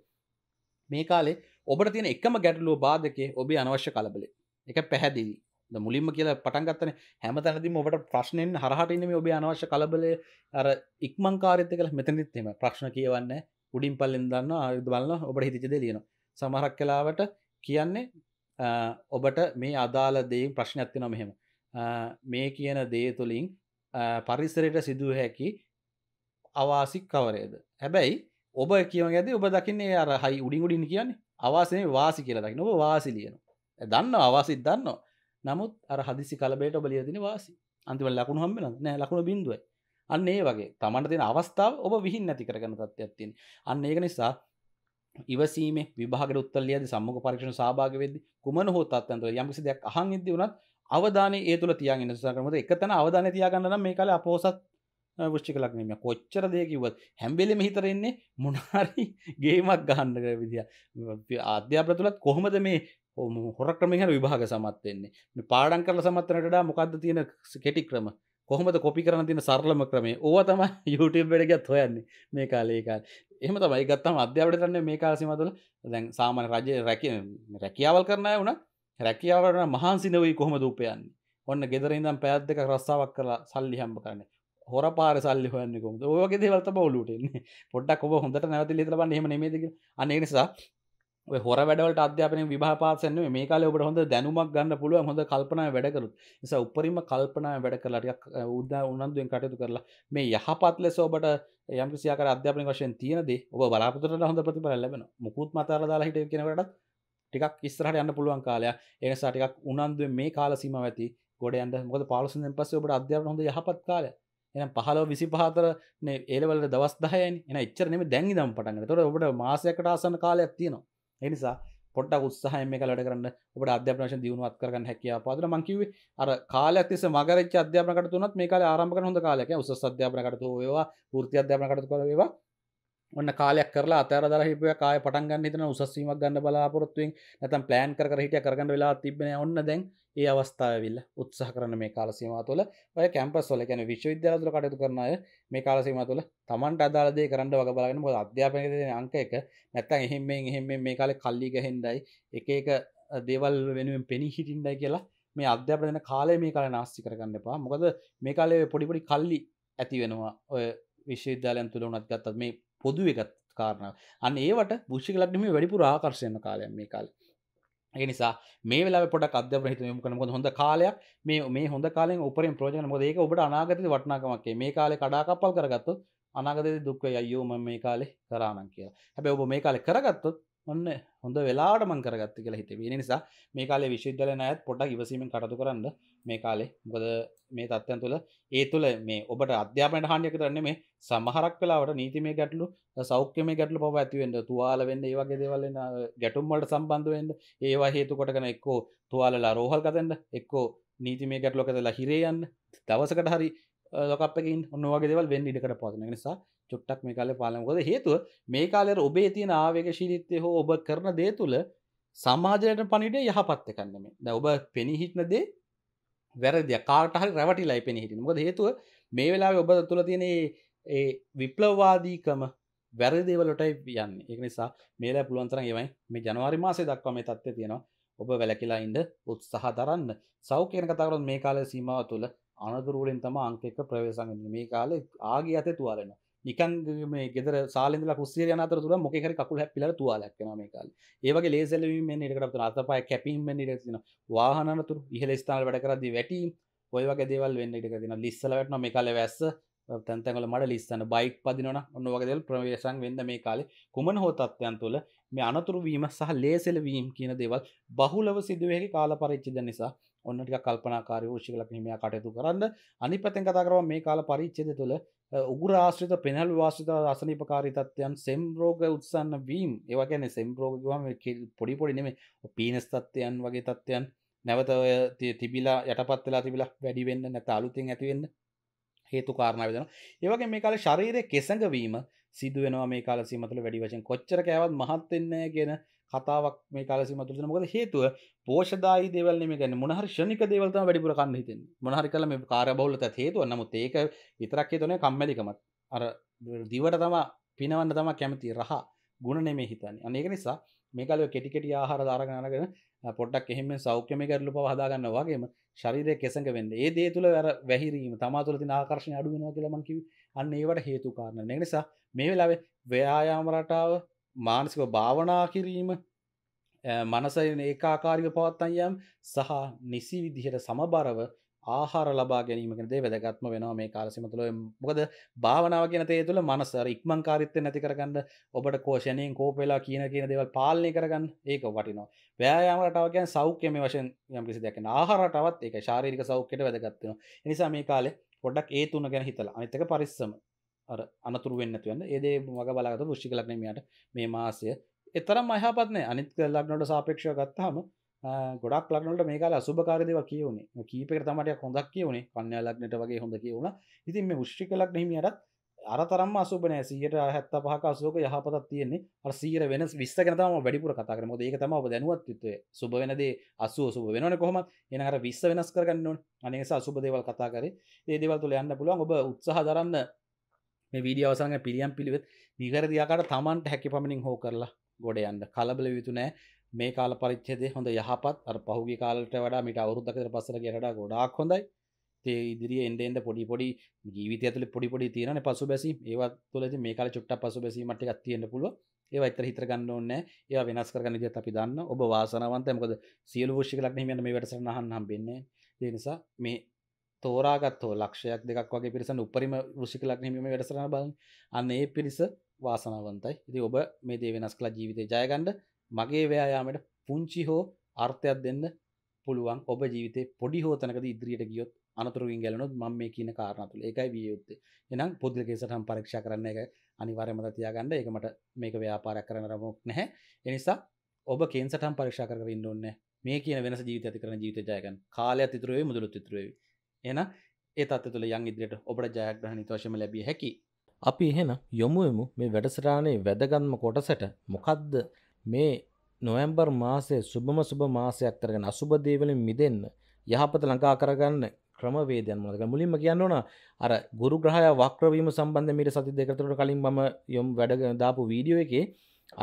මේ කාලේ ඔබට තියෙන එකම ගැටලුව බාධකේ ඔබේ අනවශ්‍ය කලබලේ එක පැහැදිලි මුලින්ම කියල පටන්ගත්තන හැම තැනදිම ඔබට ප්‍රශ්නයෙන් හරහටඉනම ඔබේ අනවශ්‍ය කලබලය අර ඉක්මං කාරිත කළ මෙතනිත්තෙම ප්‍රශ්න කියවන්න උඩින් පල්ලෙන් දන්න අයුද බලන්න ඔබට හිතිචද ලියන සමහරක් කලාවට කියන්නේ ඔබට මේ අදාල දේ ප්‍රශ්න ඇත්තින මෙහෙම මේ කියන දේ තුළින් පරිසරයට සිදුව හැකි අවාසික් කවරේද හැබැයි ඔබ කියව ඇද ඔබ දකින්නේ අර හයි උඩිගුඩින් කියන්නේ අවාසේ වාසි කියලා දකි ඔබ වාසි ලියන දන්න අවාසිත් දන්න නමුත් අර හදිසි කලබේට ඔබ ලියදින වාසි අන්තිම ලකුණු හම්බෙන නෑ ලකුණු බින්දුවයි අන්න ඒ වගේ තමන්ට දෙන අවස්ථාව ඔබ විහින් නැති කරගන තත්ත්යක් තියෙන අන්න ඒක නිසා ඉවසීම විභාග උත්තල්ලියද සම්මක පරක්ෂණ සභාගවෙද කුමන හෝ තත්න්ට යම්කිසි දෙයක් අහන් ඉදදි වනත් අවධාන ඒ තුළ තියන් නිසාකරමට එක තන අවධාන තියාගන්න මේ කල අපෝසත් වෘෂ්චික ලක්නම කොච්චර දෙයකිවත් හැම්බෙලෙම හිතරෙන්නේ මොනාරි ගේමක් ගහන්න කර විදිහ අධ්‍යාපනතුලත් කොහොමද මේ හොර ක්‍රමහර විභාග සමත්වෙන්නේ පාඩන් කරල සමත්තනට මොකක්ද තියෙන කෙටි ක්‍රම කොහොමද කොපි කරන තින සරලම ක්‍රමේ ඕව තම YouTube වැඩගත් හොයන්නේ මේ කාලේකාල් එහම තමයි ගත්තම අධ්‍යාවට කරන්න මේ කාසිමතුල දැන් සාමාන රජය රැක රැකියාවල් කරනය වුණ රැකියාවට මහන්සිනවයි කොහොම දූපයන්නේ ඔන්න ගෙදරඉදම් පැත්්ක රස්සාවක් කරලා සල්ලි හම්බ කරන්නේ හොර පාර සල්ලි හයන්නකොම ඔයගේ දෙවලත බවලුටෙන්නේ පොඩ්ඩක් ඔබ හොඳට නැවති ලිතලබන්න හෙම නෙමේදක අනනිසා හොර වැඩවලට අධ්‍යාපන විභාපාසන්න මේ කාල ඔබට හොඳ දැනුමක් ගන්න පුළුව හොඳ කල්පනා වැඩකරු නිසා උපරිම කල්පනා වැඩ කරලාටයක් උද්ද උනන්දුවෙන් කටයුතු කරලා මේ යහපත් ලෙස ඔබට යම්කිසියාක අධ්‍යාපන වශයෙන් තියනද ඔබ බලාපොතරට හොඳ ප්‍රතිඵල ලැබෙන මුකුත් මතර දාලා හිට කෙනවටත් ටිකක් ඉස්රහට යන්න පුළුවන් කාලය එනිසා ටිකක් උනන්දුව මේ කාලසීම ඇති ගොඩ ඇන්ට මොද පාලසෙන් පස්ස ඔබට අධ්‍යාපන හොඳ යහපත් කාලය එන පහලෝ විසි පහතර ඒලවල දවස්දායන එන එච්චරනෙම දැන්ගි දම් පටන්ග තොට ඔබට මාසයකට ආසන කාලයක් තියෙනවා එනිසා පොට්ට උත්සාහම මේ කලට කරන්න ඔබට අධ්‍යපනශ දියුණුවත් කරන්න හැකියා පාදර මංකිවේ අර කාලයක්තිස මගරච අධ්‍යාපනකට තුනත් මේ කාල ආරම්භ හොඳ කාලයක උස අධ්‍යාපනකට ඒවා ෘති අධ්‍යාපනකට කරවවා ඔන්න කාලයක් කරලා අතර දර හිපුව කාය පටන් ගන්න හිතන උසස්වීමක් ගන්න බලාපොරොත්තුවෙන් නැතම් ප්ලෑන් කර කර හිටිය කරගන්න වෙලා තිබෙන ඔන්න දැන් ඒ අවස්ථාවවිල්ල උත්සාහ කරන මේ කාලසීමා තුළ ඔය කැම්පස් වල කියන විශ්වවිද්‍යාල තුළ කටයුතු කරන අය මේ කාලසීමා තුළ Tamanට අදාළ දේ කරන්න වග බලාගෙන මොකද අධ්‍යාපනයේ තියෙන අංක එක නැත්තම් එහෙම් මෙන් එහෙම් මෙන් මේ කාලේ කල්ලි ගහෙන්ඩයි එක එක දේවල් වෙනුවෙන් පෙනී හිටින්නයි කියලා මේ අධ්‍යාපන දෙන කාලේ මේ කාලේ නාස්ති කරගන්න එපා මොකද මේ කාලේ පොඩි පොඩි කල්ලි ඇති වෙනවා ඔය විශ්වවිද්‍යාලයන් තුළ උනත් ගත්තත් මේ පොදු එකත් කාරණාව අන්න ඒවට භෂි ලක්නම වැඩිපුර ආකර්ශයන කාලය මේ කාල නිසා මේලා පොට අද හිතම කන හොඳ කාලයක් මේ මේ හොඳ කාලෙන් උපරින් ප්‍රෝජන මොදේක ඔබට අනාගත වටනාකමක්ේ මේ කාලේ කඩාකපල් කරගත්තු අනාගත දුක්ව අයෝ ම මේ කාලේ කරානන් කියලා හැබැ ඔබ මේ කාලෙ කරගත්තොත් ඔන්න හොඳ වෙලාට මං කරගත්ත කියලා හිතේ වෙන නිසා මේ කාලේ විශ්වවිද්‍යාල නයත් පොඩ්ඩක් ඉවසීමෙන් කටයුතු කරන්න මේ කාලේ මොකද මේ තත්ත්වයන් තුළ ඒ තුළ මේ ඔබට අධ්‍යාපනයට හානියක් කරන්නේ මේ සමහරක් වෙලාවට නීතිමය ගැටලු සෞඛ්‍යමය ගැටලු පවා ඇති වෙන්න තුවාල වෙන්න ඒ වගේ දේවල් වෙන ගැටුම් වලට සම්බන්ධ වෙන්න ඒවා හේතු කොටගෙන එක්කෝ තුවාලලා රෝහල් ගතෙන්න එක්කෝ නීතිමය ගැටලු කරලා හිරේ යන්න දවසකට හරි ලොකප් එකකින් ඔන්න වගේ දේවල් වෙන්න ඉඩ කඩ පවතින නිසා චුට්ටක් මේ කාල පාලමකොද හේතුව මේ කාලෙර ඔබේ තියෙන ආවේගශීලිත්තය හෝ ඔබ කරන දේ තුළ සමාජයට පනිට යහපත්ත කන්නම ද ඔබ පෙනහිහිටන දේ වැරදි කාටහල් රැවටිලයි පෙනහිටින් මොද හේතුව මේ වෙලා ඔබ තුළ තියෙන ඒ විප්ලවවාදීකම වැරදිවලටයි යන්න එක නිසා මේල පුළුවන්තර ඒවයි මේ ජනවාරි මාසේ දක්වා මේ තත්ව තියෙනවා ඔබ වැලකිලා ඉන්ඩ උත්සහ දරන්න සෞ කියන කතාකරත් මේ කාලය සීමාව තුළ අනතුරුවලින් තම අංකෙක ප්‍රවේශන් මේ කාලෙ ආගේ අත තුවාලෙනවා නිකන් මේ ගෙදර සාලෙන්දල කුස්සිය යන අතර තුර මොකේ හරි කකුල හැපිලා තුවාලයක් වෙනවා මේ කාලේ. ඒ වගේ ලේසර් වීම මෙන්න ඊට කරපතන අතපය කැපීම් මෙන්න ඊට තියෙන වාහන අනතුරු ඉහළ ස්ථානවල වැඩ කරද්දී වැටීම් ඔය වගේ දේවල් වෙන්න ඊට තියෙනවා. ලිස්සල වැටෙනවා මේ කාලේ වැස්ස තැන් තැන් වල මඩ ලිස්සන බයික් පදිනවන ඔන්න වගේ දේවල් ප්‍රවේශම් වෙන්න මේ කාලේ කුමන හෝ තත්ත්වයන් තුළ මේ අනතුරු වීම සහ ලේසෙල වීම කියන දේවල් බහුලව සිදුවෙන කාල පරිච්ඡේද නිසා ඔන්නට කල්පනාකාරී වූ ශිකල පිහිමයා කටයුතු කරන්න අනිත් පැත්තෙන් කතා කරව මේ කාල පරිච්ඡේද තුළ උගරාශ්‍රිත පෙනල් වාශිත අසනිපකාරිතත්වයන් සෙම්රෝග උත්සන්න වීම් ඒවගැන සෙම්රෝගවම පොඩිපොඩි නෙමේ පීනස් තත්වයන් වගේ තත්වයන් නැවත තිබිලා යටපත් වෙලා තිබිලා වැඩිවෙන්න නැත අලුතින් ඇතිවෙන්න හේතු කාරණාවදන ඒවගේ මේ කාල ශරීරය කෙසඟවීම සිදුවෙනවා මේ කාල සීමතුළ වැඩි වශයෙන් කොච්චර කෑවත් මහත්වෙන්නේ කියන කතාවක් මේ කාලසි මතුලන මොකද හේතුව පෝෂදායි දේවල් නෙමෙයි කියන්නේ මොනහරි ෂණික දේවල් තමයි වැඩිපුර කන්න හිතෙන්නේ මොනහරි කළා මේ කාර්යබහුලතාවත් හේතුව නමුත් ඒක විතරක් හේතුවනේ කම්මැලිකමත් අර දිවට තමයි පිනවන්න තමයි කැමති රහ ಗುಣ නෙමෙයි හිතන්නේ අනේක නිසා මේ කාලේ කෙටි කෙටි ආහාර දාගෙන අරගෙන පොඩ්ඩක් එහෙම සෞඛ්‍යමය ගැටලු පව හදාගන්න වගේම ශරීරය කෙසඟ වෙන්න ඒ දේ තුළ වැර වැහිරීම තමා තුළ තින ආකර්ශණය අඩු වෙනවා කියලා මං කිව්වේ අන්න ඒවට හේතු කාරණා නිසා මේ වෙලාවේ ව්‍යායාම රටාව මානසික භාවනා කිරීම මනසයෙන් ඒකාකාරික පවත්තන් යම් සහ නිසි විදිහට සමබරව ආහාර ලබා ගැනීමකද වැදගත්ම වෙනවා මේ කාලසිමතුල මොකද භාවනාව කියන තේ තුළ මනසර ඉක්මං කාරිත්ත නැති කරගන්න ඔබට කෝෂණයෙන් කෝපවෙලා කියන කියන දෙවල් පාලනය කරගන්න ඒක වටිනවා වෑයාමරටාවගැන් සෞඛ්‍යම වශයෙන් යම්කිසි දෙයක් ආහාරටවත් ඒක ශාරීරික සෞඛ්‍යයට වැදගත්වෙනවා එනිසා මේ කාලේ පොඩක් ඒ තුන ගැන හිතලා අනිතක පරිස්සම අර අනතුරු වෙන්න තුවන්න ඒදේ මග බලාගත ෘෂ්ි ලක්නමයට මේ මාසය එතරම් අයහපත්නය අනිත් ලක්නොට සාපේක්ෂ ගත්තාම ගොඩක් ලක්නොට මේකල සුභකාරදව කියවුණේ කීපෙක තමට හොඳක් කියවුණේ කන්‍ය ලක්නට වගේ හොඳ කියවුණ ඉතින් මේ ෘෂ්ි ලක්නහිමියටත් අරතරම් අසුබනෑ සියට හැත්ත පහක අසුවක යහපතත් තියෙන්නේ අර සීර වෙන විස්සකනතම වැඩිපුර කතා කරම ඒක තම දැනුවත් යුත්තේ සුබ වෙනදේ අසුව සුබ වෙනන කොහොම එන අර විස්ස වෙනස් කරගන්නවන් අනිසා සුබදේවල් කතා කරේ ඒදවල් තුළ යන්න පුළුවන් ඔබ උත්සහ දරන්න මේ වීඩිය අවසන් පිළියම් පිළිවෙත් නිගරදියාකට තමන්ට හැකි පමණින් හෝ කරලා ගොඩ යන්න කලබල යුතු නෑ මේ කාල පරිච්චදේ හොඳ යහපත් අර පහුගේ කාලට වඩා මිට අවුරුද්දකට පස්සට ගියට ගොඩාක් හොඳයි තේ ඉදිරි එන්ඩෙන්ට පොඩි පොඩි ජීවිතය තුළ පොඩි පොඩි තියෙන පසු බැසි ඒවත් තුල මේ කාල චුට්ට පසු බැසීමට එකක් තියෙන පුළුව ඒ අතර හිතරගන්න ඕන්න ඒ වෙනස් කරගන දිය අපි දන්න ඔබ වාසනවන්තයමකද සියලු ෂිකලක් හිමට මේ වැටසරහන් හම්බෙන්නේ දෙනිසා මේ තෝරාගත්තෝ ලක්ෂයක් දෙකක් වගේ පිරිසන් උපරිම ෘෂික ලක්නීම වැඩසරන බලන් අන්න ඒ පිරිස වාසනාවන්තයි ඉති ඔබ මේ දේ වෙනස් කලා ජීවිතය ජයගන්ඩ මගේ ව්‍යයාමට පුංචි හෝ අර්ථයක් දෙන්න පුළුවන් ඔබ ජීවිත පොඩි හෝතනකද ඉදිරියට ගියොත් අනතුරුවින් ගැලනොත් ම මේ කියන කාරණතුල එකයි වියයුත්තේ එනම් පොදලකෙසටහම් පරක්ෂ කරන්න එක අනිවාර්යමත තියාගන්න එකමට මේක ව්‍යාපාරයක් කරන රමක් නැහැ එනිසා ඔබ කේන්සටම් පරක්ෂ කර ඉන්න ඕන්න මේ කියන වෙනස ජීවිත ඇති කරන ජීවිත ජයගන් කාලයක් තිතුරේ මුදුලුත් තිතුරේ එන ඒතත් තුළ යන් ඉදිරියට ඔබට ජයග්‍රහණ නිතවශම ලැබිය හැකි අපි එහෙන යොමුුවමු මේ වැඩසරාණේ වැදගන්ම කොටසට මොකක්ද මේ නොවම්බර් මාසය සුබම සුබ මාසයක් කරගෙන අසුබදේවලින් මිදන්න යහපත ලංකා කරගන්න ක්‍රමවේදයන් මක මුලින්ම කියන්න ඕන අර ගුරු ග්‍රහය වක්්‍රවීම සම්බන්ධ මිට සති දෙකතුරට කලින් ම යොම් වැඩ දාපු වීඩියෝ එකේ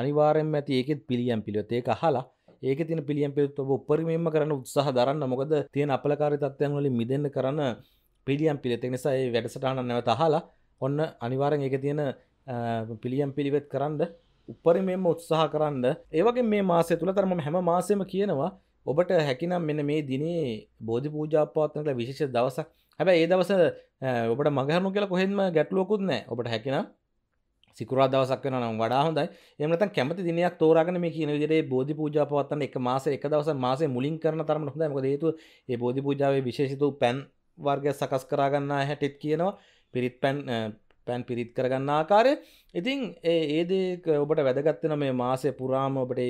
අනිවාරෙන් ඇති ඒකෙත් පිළියම් පිළියොත් ඒක හලා ඒක තින පිළියම් පිත් ඔබ උපරිමීම කරන්න උත්සාහ දරන්න මොකද තියෙන අපලකාරිතත්වයන් වලින් මිදෙන්න කරන පිළියම් පිළිවෙත නිසා ඒ වැඩසටහන නැවත අහලා ඔන්න අනිවාරෙන් ඒක තියෙන පිළියම් පිළිවෙත් කරන්න උපරිමෙන්ම උත්සාහ කරන්න ඒවගේ මේ මාසය තුළ තරම හැම මාසයම කියනවා ඔබට හැකිනම් මෙන මේ දිනේ බෝධි පූජාපාත්නට විශේෂ දවසක් හැබැ ඒ දවස ඔබට මගහරනු කියලා කොහෙන්ම ගැටලුවකුත් නෑ ඔබට හැකිනම් සිකරා දවසක් වෙන නම් වඩා හොඳයි එමනත කැමති දිනයක් තෝරගෙන මේ කියන විදිහේ බෝධි පූජා පවත්වන්න එක මාසේ එක දවසක් මාසේ මුලින් කරන තරමට හොඳයි මොකද හේතුව මේ බෝධි පූජාවේ විශේෂිත පැන් වර්ගය සකස් කර ගන්න හැටිත් කියනවා පිරිත් පැන් පැන් පිරිත් කරගන්න ආකාරය ඉතින් ඒ ඒ දේ ඔබට වැදගත් වෙන මේ මාසේ පුරාම ඔබට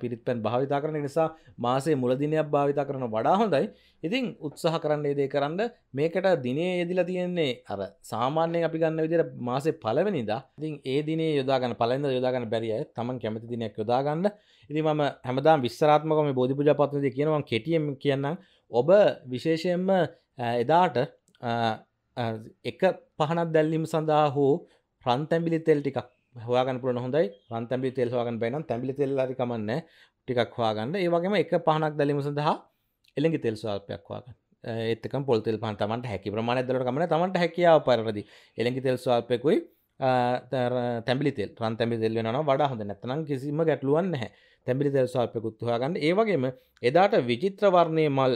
පිරිත් පැන් භාවිතා කරන නිසා මාසේ මුලදිනයක් භාවිතා කරන වඩා හොඳයි ඉතින් උත්සාහ කරන්න ඒදේ කරන්න මේකට දිනේ යෙදිලා තියෙන්නේ අර සාමාන්‍යයෙන් අපි ගන්න විදිර මාසේ පලවෙනිදා ඉතින් ඒ දිනේ යොදාගන්න පලෙන්ද යොදාගන්න බැරිය තමන් කැමති දිනයක් යොදාගන්න ඉති ම හැමදා විස්රාත්මකම බෝධිපුජ පත්නති කියනවා කෙටියම් කියන්න ඔබ විශේෂයෙන්ම එදාට එක පහනක් දැල්ලීම සඳහා හෝ ප්‍රන්තැම්බිලි තෙල් ටිකක් හවාගන්න පුළුවන් හොඳයි රන් තැඹිලි තෙල් හොයාගන්න බැරි නම් තැඹිලි තෙල් හරි කමන්නේ ටිකක් හොයාගන්න ඒ වගේම එක පහනක් දැලීම සඳහා එළඟි තෙල් ස්වල්පයක් හොයාගන්න ඒත් එක්කම පොල් තෙල් පහන Tamanට හැකි ප්‍රමාණයක් දැලට කමන්නේ Tamanට හැකියාව පරිදි එළඟි තෙල් ස්වල්පයකුයි තැඹිලි තෙල් රන් තැඹිලි තෙල් වෙනවා වඩා හොඳ නැත්නම් කිසිම ගැටලුවක් නැහැ තැඹිලි තෙල් ස්වල්පයකුත් හොයාගන්න ඒ වගේම එදාට විචිත්‍ර වර්ණයේ මල්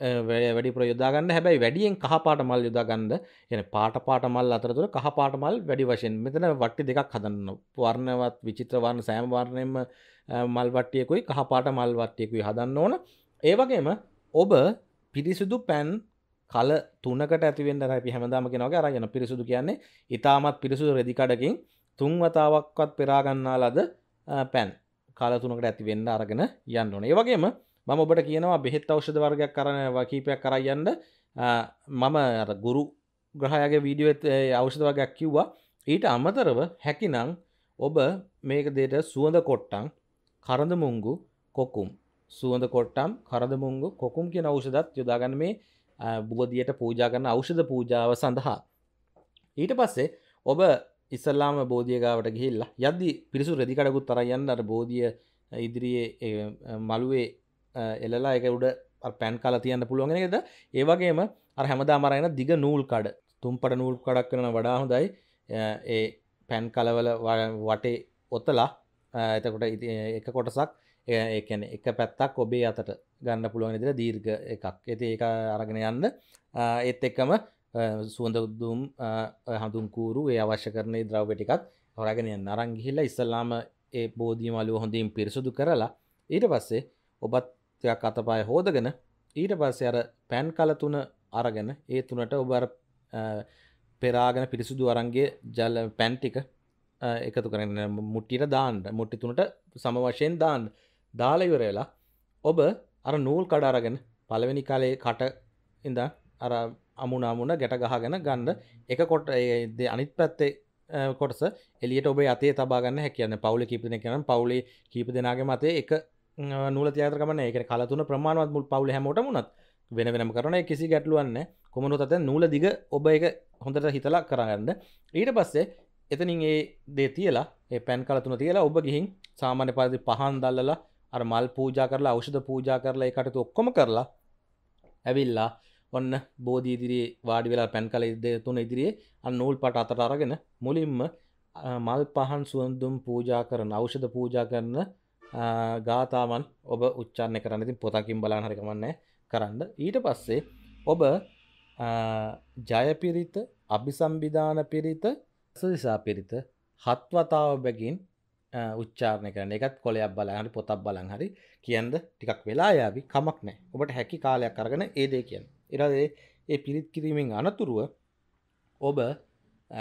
වැඩි පුර යොදාගන්න හැබැයි වැඩියෙන් කහපාට මල් යොදාගන්න යන පාට පාට මල් අතරතුර කහපාට මල් වැඩි වශයෙන් මෙතන වට්ටි දෙකක් හදන්න වර්ණවත් විචිත්‍රවර්ණ සෑම්වර්ණයම මල් වට්ටියකුයි කහපාට මල් වට්ටියකුයි හදන්න ඕන ඒවගේම ඔබ පිරිසිදු පැන් කල තුනකට ඇතිවෙන්ට රැපි හැමදාම කෙනවගේ අරගෙන පිරිසුදු කියන්නේ ඉතාමත් පිරිසුදු රෙදිකඩකින් තුන්වතාවක්වත් පෙරාගන්නා ලද පැන් කලතුනකට ඇතිවෙන්න අරගෙන යන්න ඕන ඒවගේම මම ඔබට කියනවා බෙහෙත් අවෂධ වර්ගයක් කරන වකීපයක් කරයන්න මම ගුරු ග්‍රහයගේ වීඩියෝ අවෂධ වගයක් කිව්වා ඊට අමතරව හැකිනම් ඔබ මේක දේට සුවඳ කොට්ටන් කරඳ මුංගු කොකුම් සුවඳ කොට්ටම් කරද මුංගු කොකුම් කියෙන අවෂදත් යොදාගන්න මේ බුවදියට පූජාගන්න අවෂධ පූජාව සඳහා. ඊට පස්සේ ඔබ ඉස්සල්ලාම බෝධියගාවට ගිහිල්ලා යද්දි පිරිසු රෙදිකඩකුත් තරයන්න අර බෝධිය ඉදිරියේ මළුවේ එලලා එක උඩ පැන් කාලා තියන්න පුළුවන්ගෙනද ඒවගේම අර හැමදා මරයන දිග නූල් කඩ තුම්පට නූල් කඩක් කරන වඩා හොඳයි ඒ පැන් කලවල වටේ ඔත්තලා එතකොට එක කොටසක් ඒන එක පැත්තක් ඔබේ අතට ගන්න පුළුවන් ඉදිර දීර්ග එකක් ඇති ඒ අරගෙන යන්න ඒත් එක්කම සුවඳ දුම් හඳුන්කූරු ඒ අවශ්‍ය කරනේ ද්‍රව්ටිකත් හොරගෙන අරංගිහිල්ලා ඉස්සල්ලාම ඒ බෝධී මලුව හොඳින් පිරිසුදු කරලා ඊට පස්සේ ඔබත් ටිකක් අතපය හොදගෙන ඊට පස්සේ අර පැන් කල තුන අරගෙන ඒ තුනට ඔබ අර පෙරාගෙන පිරිසුදු අරන්ගේ ජල පැන් ටික එකතු කරන මුට්ටියට දාන්න මුට්ටි තුනට සම වශයෙන් දාන්න දාලා ඉවර වෙලා ඔබ අර නූල් කඩ අරගෙන පළවෙනි කාලේ කට ඉඳන් අර අමුණ අමුණ ගැට ගහගෙන ගන්න එක කොට අනිත් පැත්තේ කොටස එලියට ඔබේ අතේ තබාගන්න හැකියන්න පවුල කීප දෙන කරන පවුලේ කීප දෙනාගේ මතේ එක නූල තියතරකමන එක කලතුන ප්‍රමාණවත් මුල් පවුල හැමෝට මුණත් වෙන වෙනම කරන කිසි ගැටලුවන්න කොමනු තත නූල දිග ඔබ එක හොඳට හිතලා කරගන්න ඊට පස්සේ එතනින් ඒ දේ තියලා ඒ පැන් කලතුන තියලා ඔබ ගිහින් සාමාන්‍ය පරිදි පහන් දල්ලලා අර මල් පූජා කරලා අවෂධ පූජා කරලා එකට ඔක්කොම කරලා ඇවිල්ලා ඔන්න බෝධී ඉදිරියේ වාඩි වෙලා පැන් කල දෙතුන ඉදිරියේ අන්න නූල් පට අතට අරගෙන මුලින්ම මල් පහන් සුවඳුම් පූජා කරන අවෂධ පූජා කරන ගාතාවන් ඔබ උච්චාරණය කරන්න ඉතින් පොතකින් බලාන හරිකමන්න කරන්න ඊට පස්සේ ඔබ ජයපිරිත අභිසම්බිධාන පිරිත සදිසා පිරිත හත්වතාව බැගින් උච්චාරණය කරන එකත් කොලයක් බලහරි පොතක් බලන් හරි කියන්ද ටිකක් වෙලා යාවි කමක් නෑ ඔබට හැකි කාලයක් කරගෙන ඒදේ කියන්න එරදේ ඒ පිරිත් කිරීමෙන් අනතුරුව ඔබ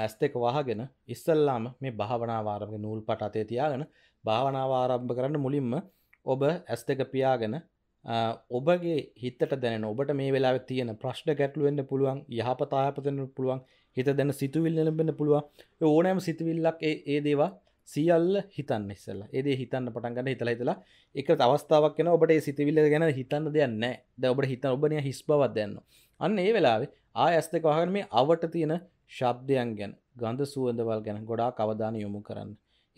ඇස් දෙක වහගෙන ඉස්සල්ලාම මේ භාවනාවාරම නූල් පට අතේ තියාගෙන භාවනාව ආරම්භ කරන්න මුලින්ම ඔබ ඇස් දෙක පියාගෙන ඔබගේ හිතට දැන ඔබට මේ වෙලා තියෙන ප්‍රශ්න ගැටලුවෙන්න්න පුළුවන් යහපතාපතන්න පුළුවන් හිත දැන සිතුවිල් ලබෙන පුළුවන් ඕනෑම සිතුවිල්ලක් ඒ දේවා සියල්ල හිතන්න ඉස්සල්ල ඒදේ හිතන්න පටන්ගන්න හිතලා හිතලා එක අවස්ථාවක් න ඔබට සිතිවිල්ල ගැන හිතන්න දෙයන්න ද ඔබට හිත ඔබනය හිස් බවත් දෙන්න අන්න ඒ වෙලාවේ ආ ඇස්තක වහර මේ අවට තියෙන ශබ්දයන් ගැන ගන්ධ සුවඳවල් ගැන ගොඩා කවධාන යොමු කරන්න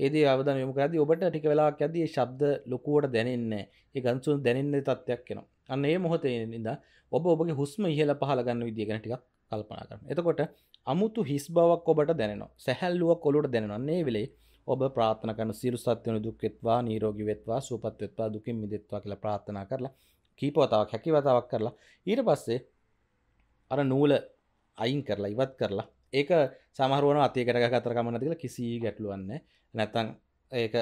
ඒදේ අවද යමුකරද ඔබට ටික වෙලාක් ඇද ශබ්ද ලොකුවට දැනෙන්න ඒ ගන්සුන් දැනෙන්න තත්වයක් කෙනවා අන්න ඒ මොහොතේනිද ඔබ ඔබගේ හුස්ම ඉහල පහල ගන්න විදිගෙන ටික් කල්පනා කරන එතකොට අමුතු හිස් බවක් ඔබට දැනෙනවා සැහැල්ලුවක් කොලුට දැනන්නේ වෙලේ ඔබ ප්‍රාථන කන සිරු සත්‍යන දුක්කෙත්වා නීරෝගි වෙත්වා සූපත්වෙත්වා දුකින් මිදෙත්වා කියලා ප්‍රාථනා කරලා කීපවතාවක් හැකිවතාවක් කරලා ඊට පස්සේ අර නූල අයින් කරලා ඉවත් කරලා ඒක සමහරුවන අතියකට කතර ගමනතිල කිසි ගැටලුවන්නේ නැත්තං ඒක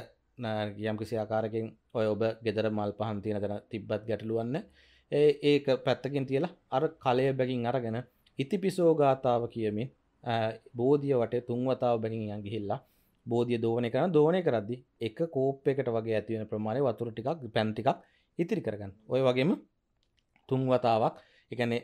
ගියම් කිසි ආකාරකින් ඔය ඔබ ගෙදර මල් පහන් තියෙන තැන තිබ්බත් ගැටලුවන්න ඒක පැත්තකින් තියලා අර කලය බැගින් අරගෙන ඉතිපිසෝ ගාථාව කියමින් බෝධිය වට තුන්වතාව බැගින් යන් ගිහිල්ලා බෝධිය දෝනය කරන දෝනය කරද්දි එක කෝප් එකට වගේ ඇතිවෙන ප්‍රමාණය වතුර ටිකක් පැන්තිකක් ඉතිරි කරගන්න ඔය වගේම තුන්වතාවක් එකනේ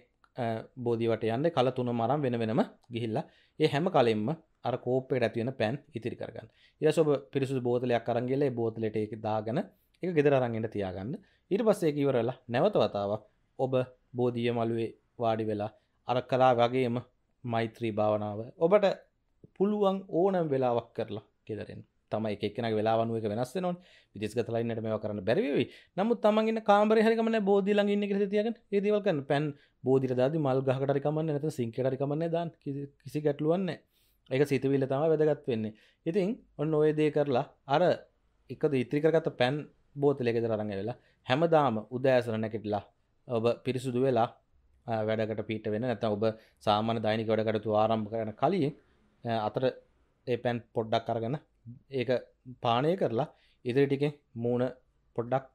බෝධිවට යන්න කල තුන මරම් වෙන වෙනම ගිහිල්ලා ඒ හැම කලෙෙම අර කෝපයට ඇතිවෙන පැන් ඉතිරි කරගන්න ඉරස ඔබ පිරිසු බෝතලයක් කරන්ගේල බෝතලට එක දාගන එක ගෙදර රංගෙට තියාගන්න ඉට පස්සේ ඉවරලා නැවතවතාවක් ඔබ බෝධිය මළුවේ වාඩි වෙලා අර කලා වගේම මෛත්‍රී භාවනාව ඔබට පුළුවන් ඕනම් වෙලාවක් කරලා ගෙදරෙන් තම එකක්න වෙලාවනුව එක වෙනස් නොන් පිදිස්ගත ලයින්නට මේ කරන්න බැරිවි නමුත් තමන්ගන්න කාමර හරිකමන බෝධි ලඟන්න කර තියක ඒදවල්කන්න පැන් බෝධිර දාද මල් ගහකටරිකමන්න නැත සිංකටරිකමන්න දන් කිසි ගැටලුවන්න එක සිතවිල්ල තම වැදගත් වෙන්නේ ඉතින් ඔන්න ඔයදේ කරලා අර එකද ඉත්‍රිකරගත පැන් බෝතලෙකෙද රඟ වෙලා හැමදාම උදෑසරනැකෙටලා ඔබ පිරිසුදු වෙලා වැඩකට පිට වෙන නැත ඔබ සාමාන දෛනික වැඩකටතු ආරම්භ කරන කලින් අතර ඒ පැන් පොඩ්ඩක් කරගෙන ඒක පානය කරලා ඉදිරිටික මූුණ පොඩ්ඩක්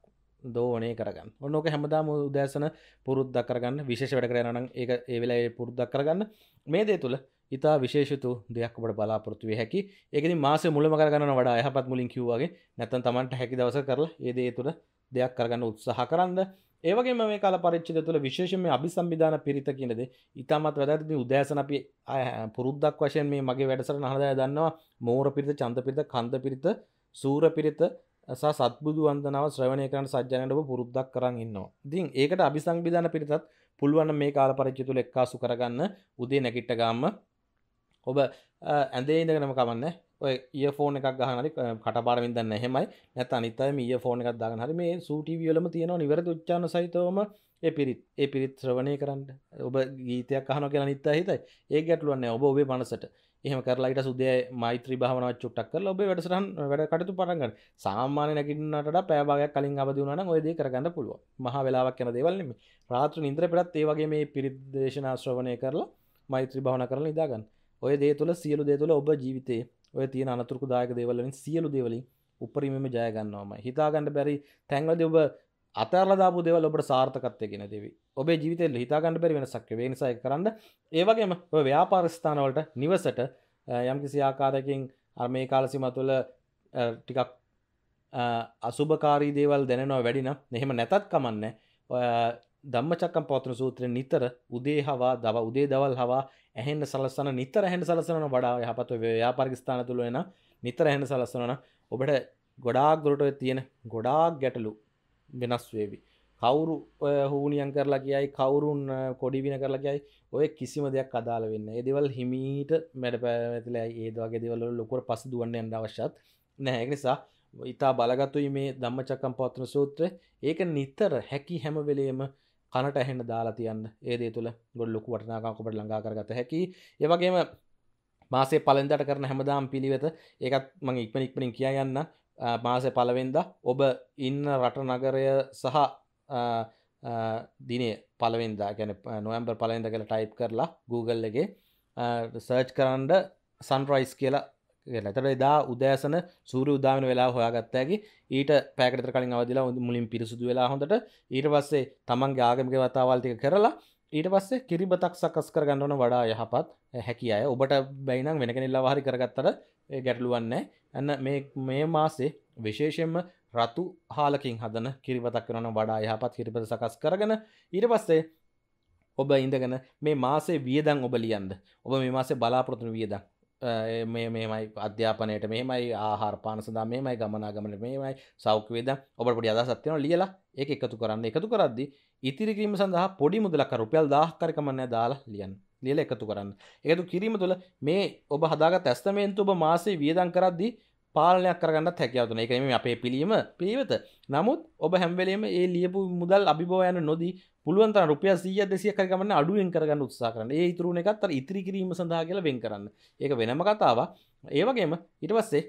දෝනේ කරගන්න ඔන්නක හැමදාම උදෑසන පුරුද්දක් කරගන්න විශේෂ වැඩ කරනනම් ඒ ඒ වෙලා පුරුද්දක් කරගන්න මේ දේ තුළ ඉතා විශේෂතු දෙයක් ඔබට බලාපොරත්තුව හැකි ඒකනි මාස මුලම කරගන්න වඩා යහපත් මුලින් කිව්වාගේ නැතන් තමන්ට හැකි දවස කරලා ඒ දේ තුළ දෙයක් කරගන්න උත්සාහ කරන්න ඒවගේ මේ කල පරිච්චිද තුළ විශේෂම අභි සම්බිධාන පිරිත කියනද ඉතාමත් වැදත් මේ උදෑසන අපි පුරුද්දක් වශයෙන් මේ මගේ වැඩසර නහදය දන්නවා මෝර පිරිත චන්ත පිරිත කන්ද පිරිත සූර පිරිත සා සත්බුදු වන්දනාව ශ්‍රවණය කරන සජ්ජනයටව පුරුද්දක් කරන් ඉන්නවා. ඉතින් ඒකට අභිසංවිධාන පිරිතත් පුළුවන් මේ කාල පරිච්ඡය තුල එක්කාසු කරගන්න උදේ නැගිට්ට ගාම ඔබ ඇඳේ ඉඳගෙනම කමන්නේ ඔය ඒ ෆෝන එකක් ගහනරි කටපාරමින් දන්න එහෙමයි නැත අනිතම ඒ ෆෝන එකක් දාගන්න හරි මේ සූටිවියලම තියෙනවා නිවැරදි උච්චාරණ සහිතවම ඒ පිරිත් ඒ පිරිත් ශ්‍රවණය කරන්න ඔබ ගීතයක් අහනවා කියලා අනිත් අය හිතයි ඒ ගැටලුවක් නෑ ඔබ ඔබේ මනසට එහෙම කරලා ඊට සුදේ මෛත්‍රී භාවනාවක් චුට්ටක් කරලා ඔබේ වැඩසටහන් වැඩ කටයුතු පටන් ගන්න සාමාන්‍ය නැගිටිනාට වඩා පැය භාගයක් කලින් අවදි වුණා නම් ඔය දේ කරගන්න පුළුවන් මහා වෙලාවක් යන දේවල් නෙමෙයි රාත්‍රී නිින්දර පෙරත් ඒ වගේ මේ පිරිත් දේශනා ශ්‍රවණය කරලා මෛත්‍රී භාවනා කරලා ඉඳා ගන්න ඔය දේ තුල සියලු දේ තුල ඔබ ජීවිතේ ඔය තියෙන අනතුරකු දායක දේවලින් සියලු දේවලින් උපරිමම ජයගන්නවම හිතාගන්න බැරි තැන්වලද ඔබ අතරලදාපු දෙවල් ඔබට සාර්ථකත්යගෙන දෙවි ඔබේ ජීවිතෙල් හිතාගන්න බැරි වෙනසක් වෙනසයි කරන්න ඒවගේම ව්‍යාපාරස්ථානවලට නිවසට යම්කිසි ආකාරයකින් අර මේ කාලසිම තුළ ටිකක් අසුභකාරී දේවල් දැනවා වැඩිනම් එහෙම නැතත් කමන්න ධම්මචක්කම් පවත්වන සූත්‍රයෙන් නිතර උදේ හවා දව උදේ දවල් හවා ඇහෙන්න සලස්සන නිතර හැඳ සලසන වඩා යහපත් ව්‍යාපාරික ස්ථාන තුළ එන නිතර හැඳ සලස්සන ඔබට ගොඩාක් දුරට තියෙන ගොඩාක් ගැටලු වෙනස් වේවි කවුරු හූනියන් කරලා කියයි කවුරුන් කොඩිවින කරලා කියයි ඔය කිසිම දෙයක් අදාල වෙන්න එදවල් හිමීට මැඩ පැවැතිලා ඒදවාගේ දෙවල ලොකොට පස දුවන්න යන්න අවශ්‍යත් නැහැ නිසා ඉතා බලගතුයි මේ ධම්ම චක්කම් පවත්න සූත්‍ර ඒක නිතර හැකි හැමවෙලේම කනට ඇහෙන්න දාලා තියන්න ඒදේ තුළ ගොඩ ලොකු වටනාකාකොපට ලඟා කරගත හැකි ඒවගේම මාසේ පලෙන්දට කරන හැමදාම් පිළිවෙත ඒකත් මං ඉක්මන ඉක්මනින් කිය යන්න මාස පලවෙන්ද ඔබ ඉන්න රට නගරය සහ දිනේ පලවෙන්දා ගැන නොවම්බර් පලෙන්ද කළ ටයිප් කරලා Googleගේ සර්ච් කරන්ඩ සන්රයිස් කියලා ඇතට එදා උදෑසන සූර උදාමන වෙලා හොයාගත්තෑකි ඊට පැකට කලින් අවදිලා මුලින් පිරිසුදු වෙලා හොඳට ඊට පස්සේ තමන්ගේ ආගමික වතාවල්තික කරලා ඊට පස්සේ කිරිබතක් සකස් කර ගන්නවන වඩා යහපත් හැකි අය ඔබට බැයිනම් වෙනකෙනෙල්ලා වාහරි කරගත්තර ගැටලුවන්න ඇන්න මේ මාසේ විශේෂයෙන්ම රතු හාලකින් හදන කිරිබතක් කරන වඩා යහපත් කිරිබත සකස් කරගෙන ඊට පස්සේ ඔබ ඉඳගෙන මේ මාසේ වියදන් ඔබ ලියන්ද ඔබ මේ මාසේ බලාපොරතුන වියදන් මේ මේමයි අධ්‍යාපනයට මේමයි ආහාරපාන සඳහා මේමයි ගමනාගමන මේමයි සෞඛ්‍යවේද ඔබට පොඩි අදහසක් වෙනවා ලියලා ඒක එකතු කරන්න එකතු කරද්දී ඉතිරි කිරීම සඳහා පොඩි මුදලක් අර රුපියල් 1000ක් හරි කමන්නේ දාලා ලියන්න ලියලා එකතු කරන්න. එකතු කිරීම තුළ මේ ඔබ හදාගත් ඇස්තමේන්තු ඔබ මාසේ වියදම් කරද්දී පාලනයක් කරගන්නත් හැකවතුන එක මේ අපේ පිළිීම පිළිවත නමුත් ඔබ හැම්වලේම ඒ ලියපු මුදල් අභිබෝයන නොදී පුළුවන්තර රුපිය සිය දෙසිය කරගමන්න අඩුවෙන් කරගන්න උත්සා කරන ඒ ඉතුරුණ එකත්තර ඉතිරි කිරීම සඳහා කියල වෙන් කරන්න ඒක වෙනම කතාව ඒවගේම ඉටවස්සේ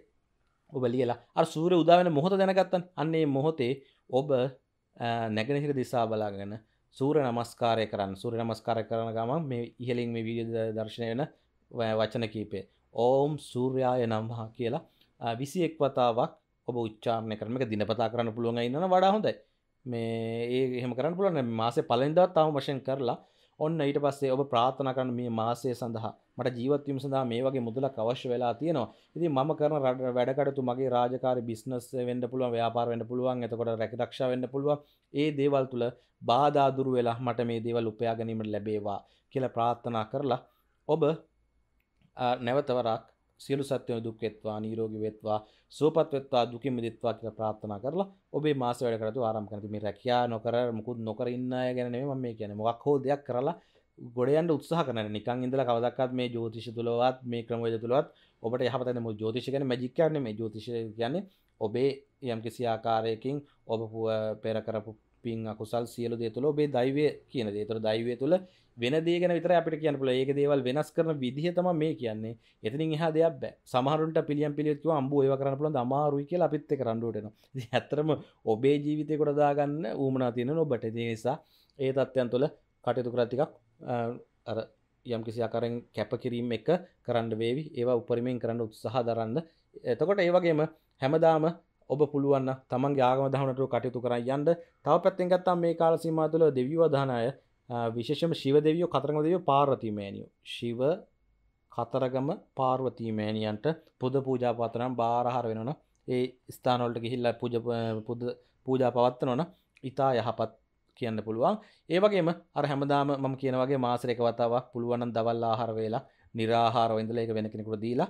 ඔබ ලියලා අ සූර උදාවන මොහොත දැනගත්තන් අන්නේ මොහොතේ ඔබ නැගෙනහිර දිසා බලාගෙන සූර නමස්කාරය කරන්න සූර නමස්කාරය කරන ගම මේ ඉහලින් මේ විඩිය දර්ශනය වෙන වචන කීපේ ඕම් සූර්යාය නම්හා කියලා විසි එක් වතාවක් ඔබ උච්චාරණය කරම එක දිනපතා කරන්න පුළුවන් ඉන්න වඩා හොඳයි මේ ඒ එහෙම කරන්න පුළුවන් මාසේ පලෙන්දා තාව වශයෙන් කරලා ඔන්න ඊට පස්සේ ඔබ ප්‍රාථනා කරන මේ මාසය සඳහා මට ජීවත්වීම සඳහා මේ වගේ මුදලක් අවශ්‍ය වෙලා තියෙනවා. ඉතින් මම කරන වැඩකටයුතු මගේ රාජකාරී බිස්නස් වෙන්න පුළුවන්, ව්‍යාපාර වෙන්න පුළුවන්, එතකොට රැකදක්ෂා වෙන්න පුළුවන්. ඒ දේවල් තුල බාධා දුරු වෙලා මට මේ දේවල් උපයා ගැනීමට ලැබේවා කියලා ප්‍රාර්ථනා කරලා ඔබ නැවත වරක් සියලු සත්‍යම දුක් වෙත්වා නිරෝගී වෙත්වා සුවපත් වෙත්වා දුකින් මිදෙත්වා කියලා ප්‍රාර්ථනා කරලා ඔබේ මාස වැඩ කරතු ආරම්භ කරන මේ රැකියා නොකර මුකුත් නොකර ඉන්න අය ගැන නෙමෙයි මම මේ කියන්නේ මොකක් හෝ දෙයක් කරලා ගොඩ යන්න උත්සාහ කරන නිකන් ඉඳලා කවදාවත් මේ ජ්‍යොතිෂ තුලවත් මේ ක්‍රමවේද තුලවත් ඔබට යහපත මො ජ්‍යොතිෂ ගැන මැජික් කියන්නේ මේ ජ්‍යොතිෂ කියන්නේ ඔබේ යම්කිසි ආකාරයකින් ඔබ පෙර කරපු පින් අකුසල් සියලු දේ තුළ ඔබේ දෛවය කියන දේ තුළ දෛවය තුළ වෙන දේගෙන විතර අපිට කියන්න පුළ ඒක දේවල් වෙනස් කරන විදිහතම මේ කියන්නේ එතනින් එහා දෙයක් බෑ සමහරුන්ට පිළියම් පිළිත්ව අම්බෝ ඒව කරන්න පුළන් අමාරුයි කියල අපිත්ත කරන්නඩුවටන ඇත්තරම ඔබේ ජීවිතය කොට දාගන්න ඌමනා තියෙන නොබට නිසා ඒ තත්ත්යන් තුළ කටයුතු කරතිකක් අර යම්කිසි අකරෙන් කැප කිරීම එක කරන්න වේවි ඒවා උපරිමෙන් කරන්න උත්සාහ දරන්න එතකොට ඒවගේම හැමදාම ඔබ පුළුවන් තමන් යාගම දහනට කටයුතු කර යන්න තව පැත්තෙන් ගත්තා මේ කාල සීමා තුළ දෙවිවධානය විශේෂම ශිවදවියෝ කතරගම දෙවියෝ පාර්වතීමෑනියෝ ශිව කතරගම පාර්වතීමෑනියන්ට පුද පූජාපතනම් බාරහර වෙනන ඒ ස්ථානොල්ට ගිහිල්ල පුජ පුද පූජා පවත්ත නොන ඉතා යහපත් කියන්න පුළුවන් ඒවගේම අර හැමදාම මම කියනවගේ මාසරක වතාවක් පුළුවනන් දවල් ආහාර වෙලා නිරාහාරව ඉඳලා ඒක වෙන කෙනෙකුට දීලා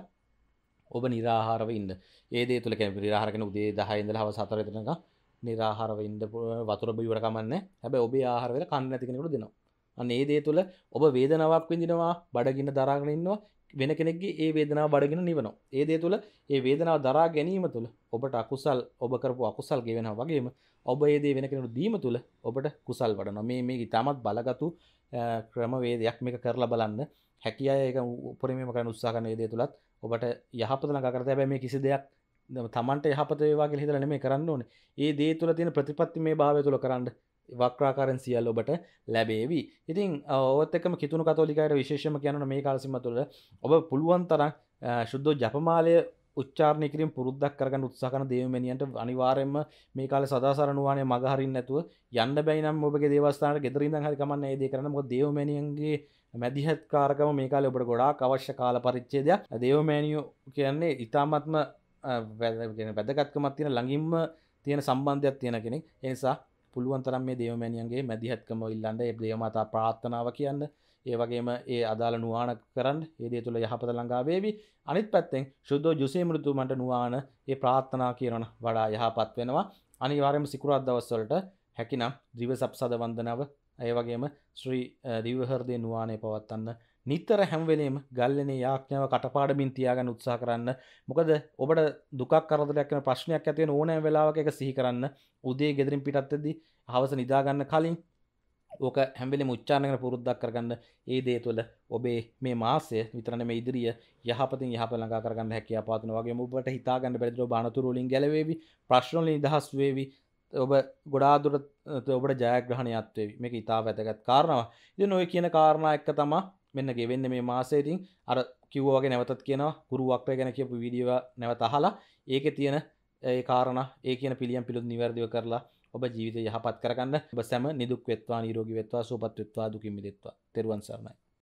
ඔබ නිරාහාරව ඉන්න ඒ දේ තුළ කැ නිරාහාරගෙන උදේ 10 ඉඳලා හවස 4 වෙනකම් නිරාහාරව ඉන්ද වතුර බිවර කමන්න හැබැ ඔබේ ආහාරවෙල කන්න ඇති කෙනෙකුට දෙනවා අන්න ඒ දේ තුළ ඔබ වේදනාවක් විඳිනවා බඩගින්න දරාගෙන ඉන්නවා වෙන කෙනෙක්ගේ ඒ වේදනාව බඩගෙන නිවනවා ඒ දේ තුළ ඒ වේදනාව දරා ගැනීම තුළ ඔබට අකුසල් ඔබ කරපු අකුසල් ගෙවෙනවා වගේම ඔබ ඒ දේ වෙන කෙනෙකුට දීම තුළ ඔබට කුසල් වඩනවා මේ මේ ඉතාමත් බලගතු ක්‍රමවේදයක් මේක කරලා බලන්න හැකියාව ඒක උපරිමයෙන් කරන්න උත්සාහ කරන ඒ දේ තුලත් ඔබට යහපත ළඟා කරත හැබැයි මේ කිසි දෙයක් තමන්ට යහපත වේවාගේ හිතල නෙමේ කරන්න ඕන ඒ දේ තුළ තියෙන ප්‍රතිපත්ති මේ භාවය තුළ කරන්න වක්්‍රාකාරෙන් සියල් ඔබට ලැබේවි ඉතින් ඔත්තකම කිතුුණු කතෝලිකයට විශේෂම කියනන මේ කාලසිම තුළ ඔබ පුළුවන් තරක් ශුද්ධෝ ජපමාලය උච්චාරණය කිරින් පුරුද්දක් කරගන්න උත්සාහන දේවමනියන්ට අනිවාරයෙන්ම මේ කාල සදාසරණවානය මගහරින් නැතුව යන්න බැයිනම් ඔබගේ දේවස්ථානට ගෙදරින්ද හරිකමන්න ඒද කරන දේවමනියන්ගේ මැදිහත් කාරකම මේ කාල ඔබට ගොඩා අවශ්‍ය කාල පරිච්චේදයක් දේවමෑනියෝ කියන්නේ ඉතාමත්ම වැදගත්කමත් තියෙන ළඟින්ම තියෙන සම්බන්ධයක් තියෙන කෙනෙක් එනිසා පුළුවන් තරම් මේ දේවමැනියන්ගේ මැදිහත්කම ඉල්ලන්ඩ එබ්ලේමතා ප්‍රාත්ථනාව කියන්න ඒවගේම ඒ අදාළ නුවාන කරන්න ඒදේ තුළ යහපත ළඟාවේවි අනිත් පැත්තෙන් ශුද්ධෝ ජුසේමෘතුමට නුවාන ඒ ප්‍රාත්ථනා කියරන වඩා යහපත් වෙනවා අනිවාරම සිකුරත් දවස්වලට හැකිනම් දිව සප්සද වන්දනාව ඒවගේම ශ්‍රී දිවහරදය නුවානය පවත්වන්න නිතර හැම්වෙලේම ගල්ලන යාඥාව කටපාඩමින් තියාගන්න උත්සා කරන්න මොකද ඔබට දුකක් කරදරයක්න ප්‍රශ්නයක් ඇතිය ඕනෑ වෙලාවක එක සිහි කරන්න උදේ ගෙදරින් පිටත්තදී හවස නිදාගන්න කලින් ඕක හැම්බෙලි මුච්චානගෙන පුරුද්දක් කරගන්න ඒ දේ තුළ ඔබේ මේ මාසය විතරන මේ ඉදිරිය යහපති යහපලඟා කරගන්න හැකිය පාතන වගේ ඔබට හිතාගන්න බැදර බානතුරුලින් ගැලවේවි ප්‍රශ්නලින් දහස් වේවි ඔබ ගොඩාදුරත් ඔබට ජයග්‍රහණයත්වේ මේක ඉතා වැදගත් කාරණවා ඉ නොය කියන කාරණා එක්ක තමා මෙන්න ගෙවෙන්න මේ මාසේතින් අර කිව්වගේ නැවතත් කියන ගුරු වක්්‍රය ගැන කියපු විඩියව නැවත අහලා ඒක තියෙන ඒ කාරණ ඒ කියන පිළියම් පිළුත් නිවැරදිව කරලා ඔබ ජීවිත යහපත් කරගන්න බ සැම නිදුක් වෙත්වා නිරෝගී වෙත්වා සූපත් වෙත්වා දුකින් මිදෙත්වා තෙරුවන් සරණයි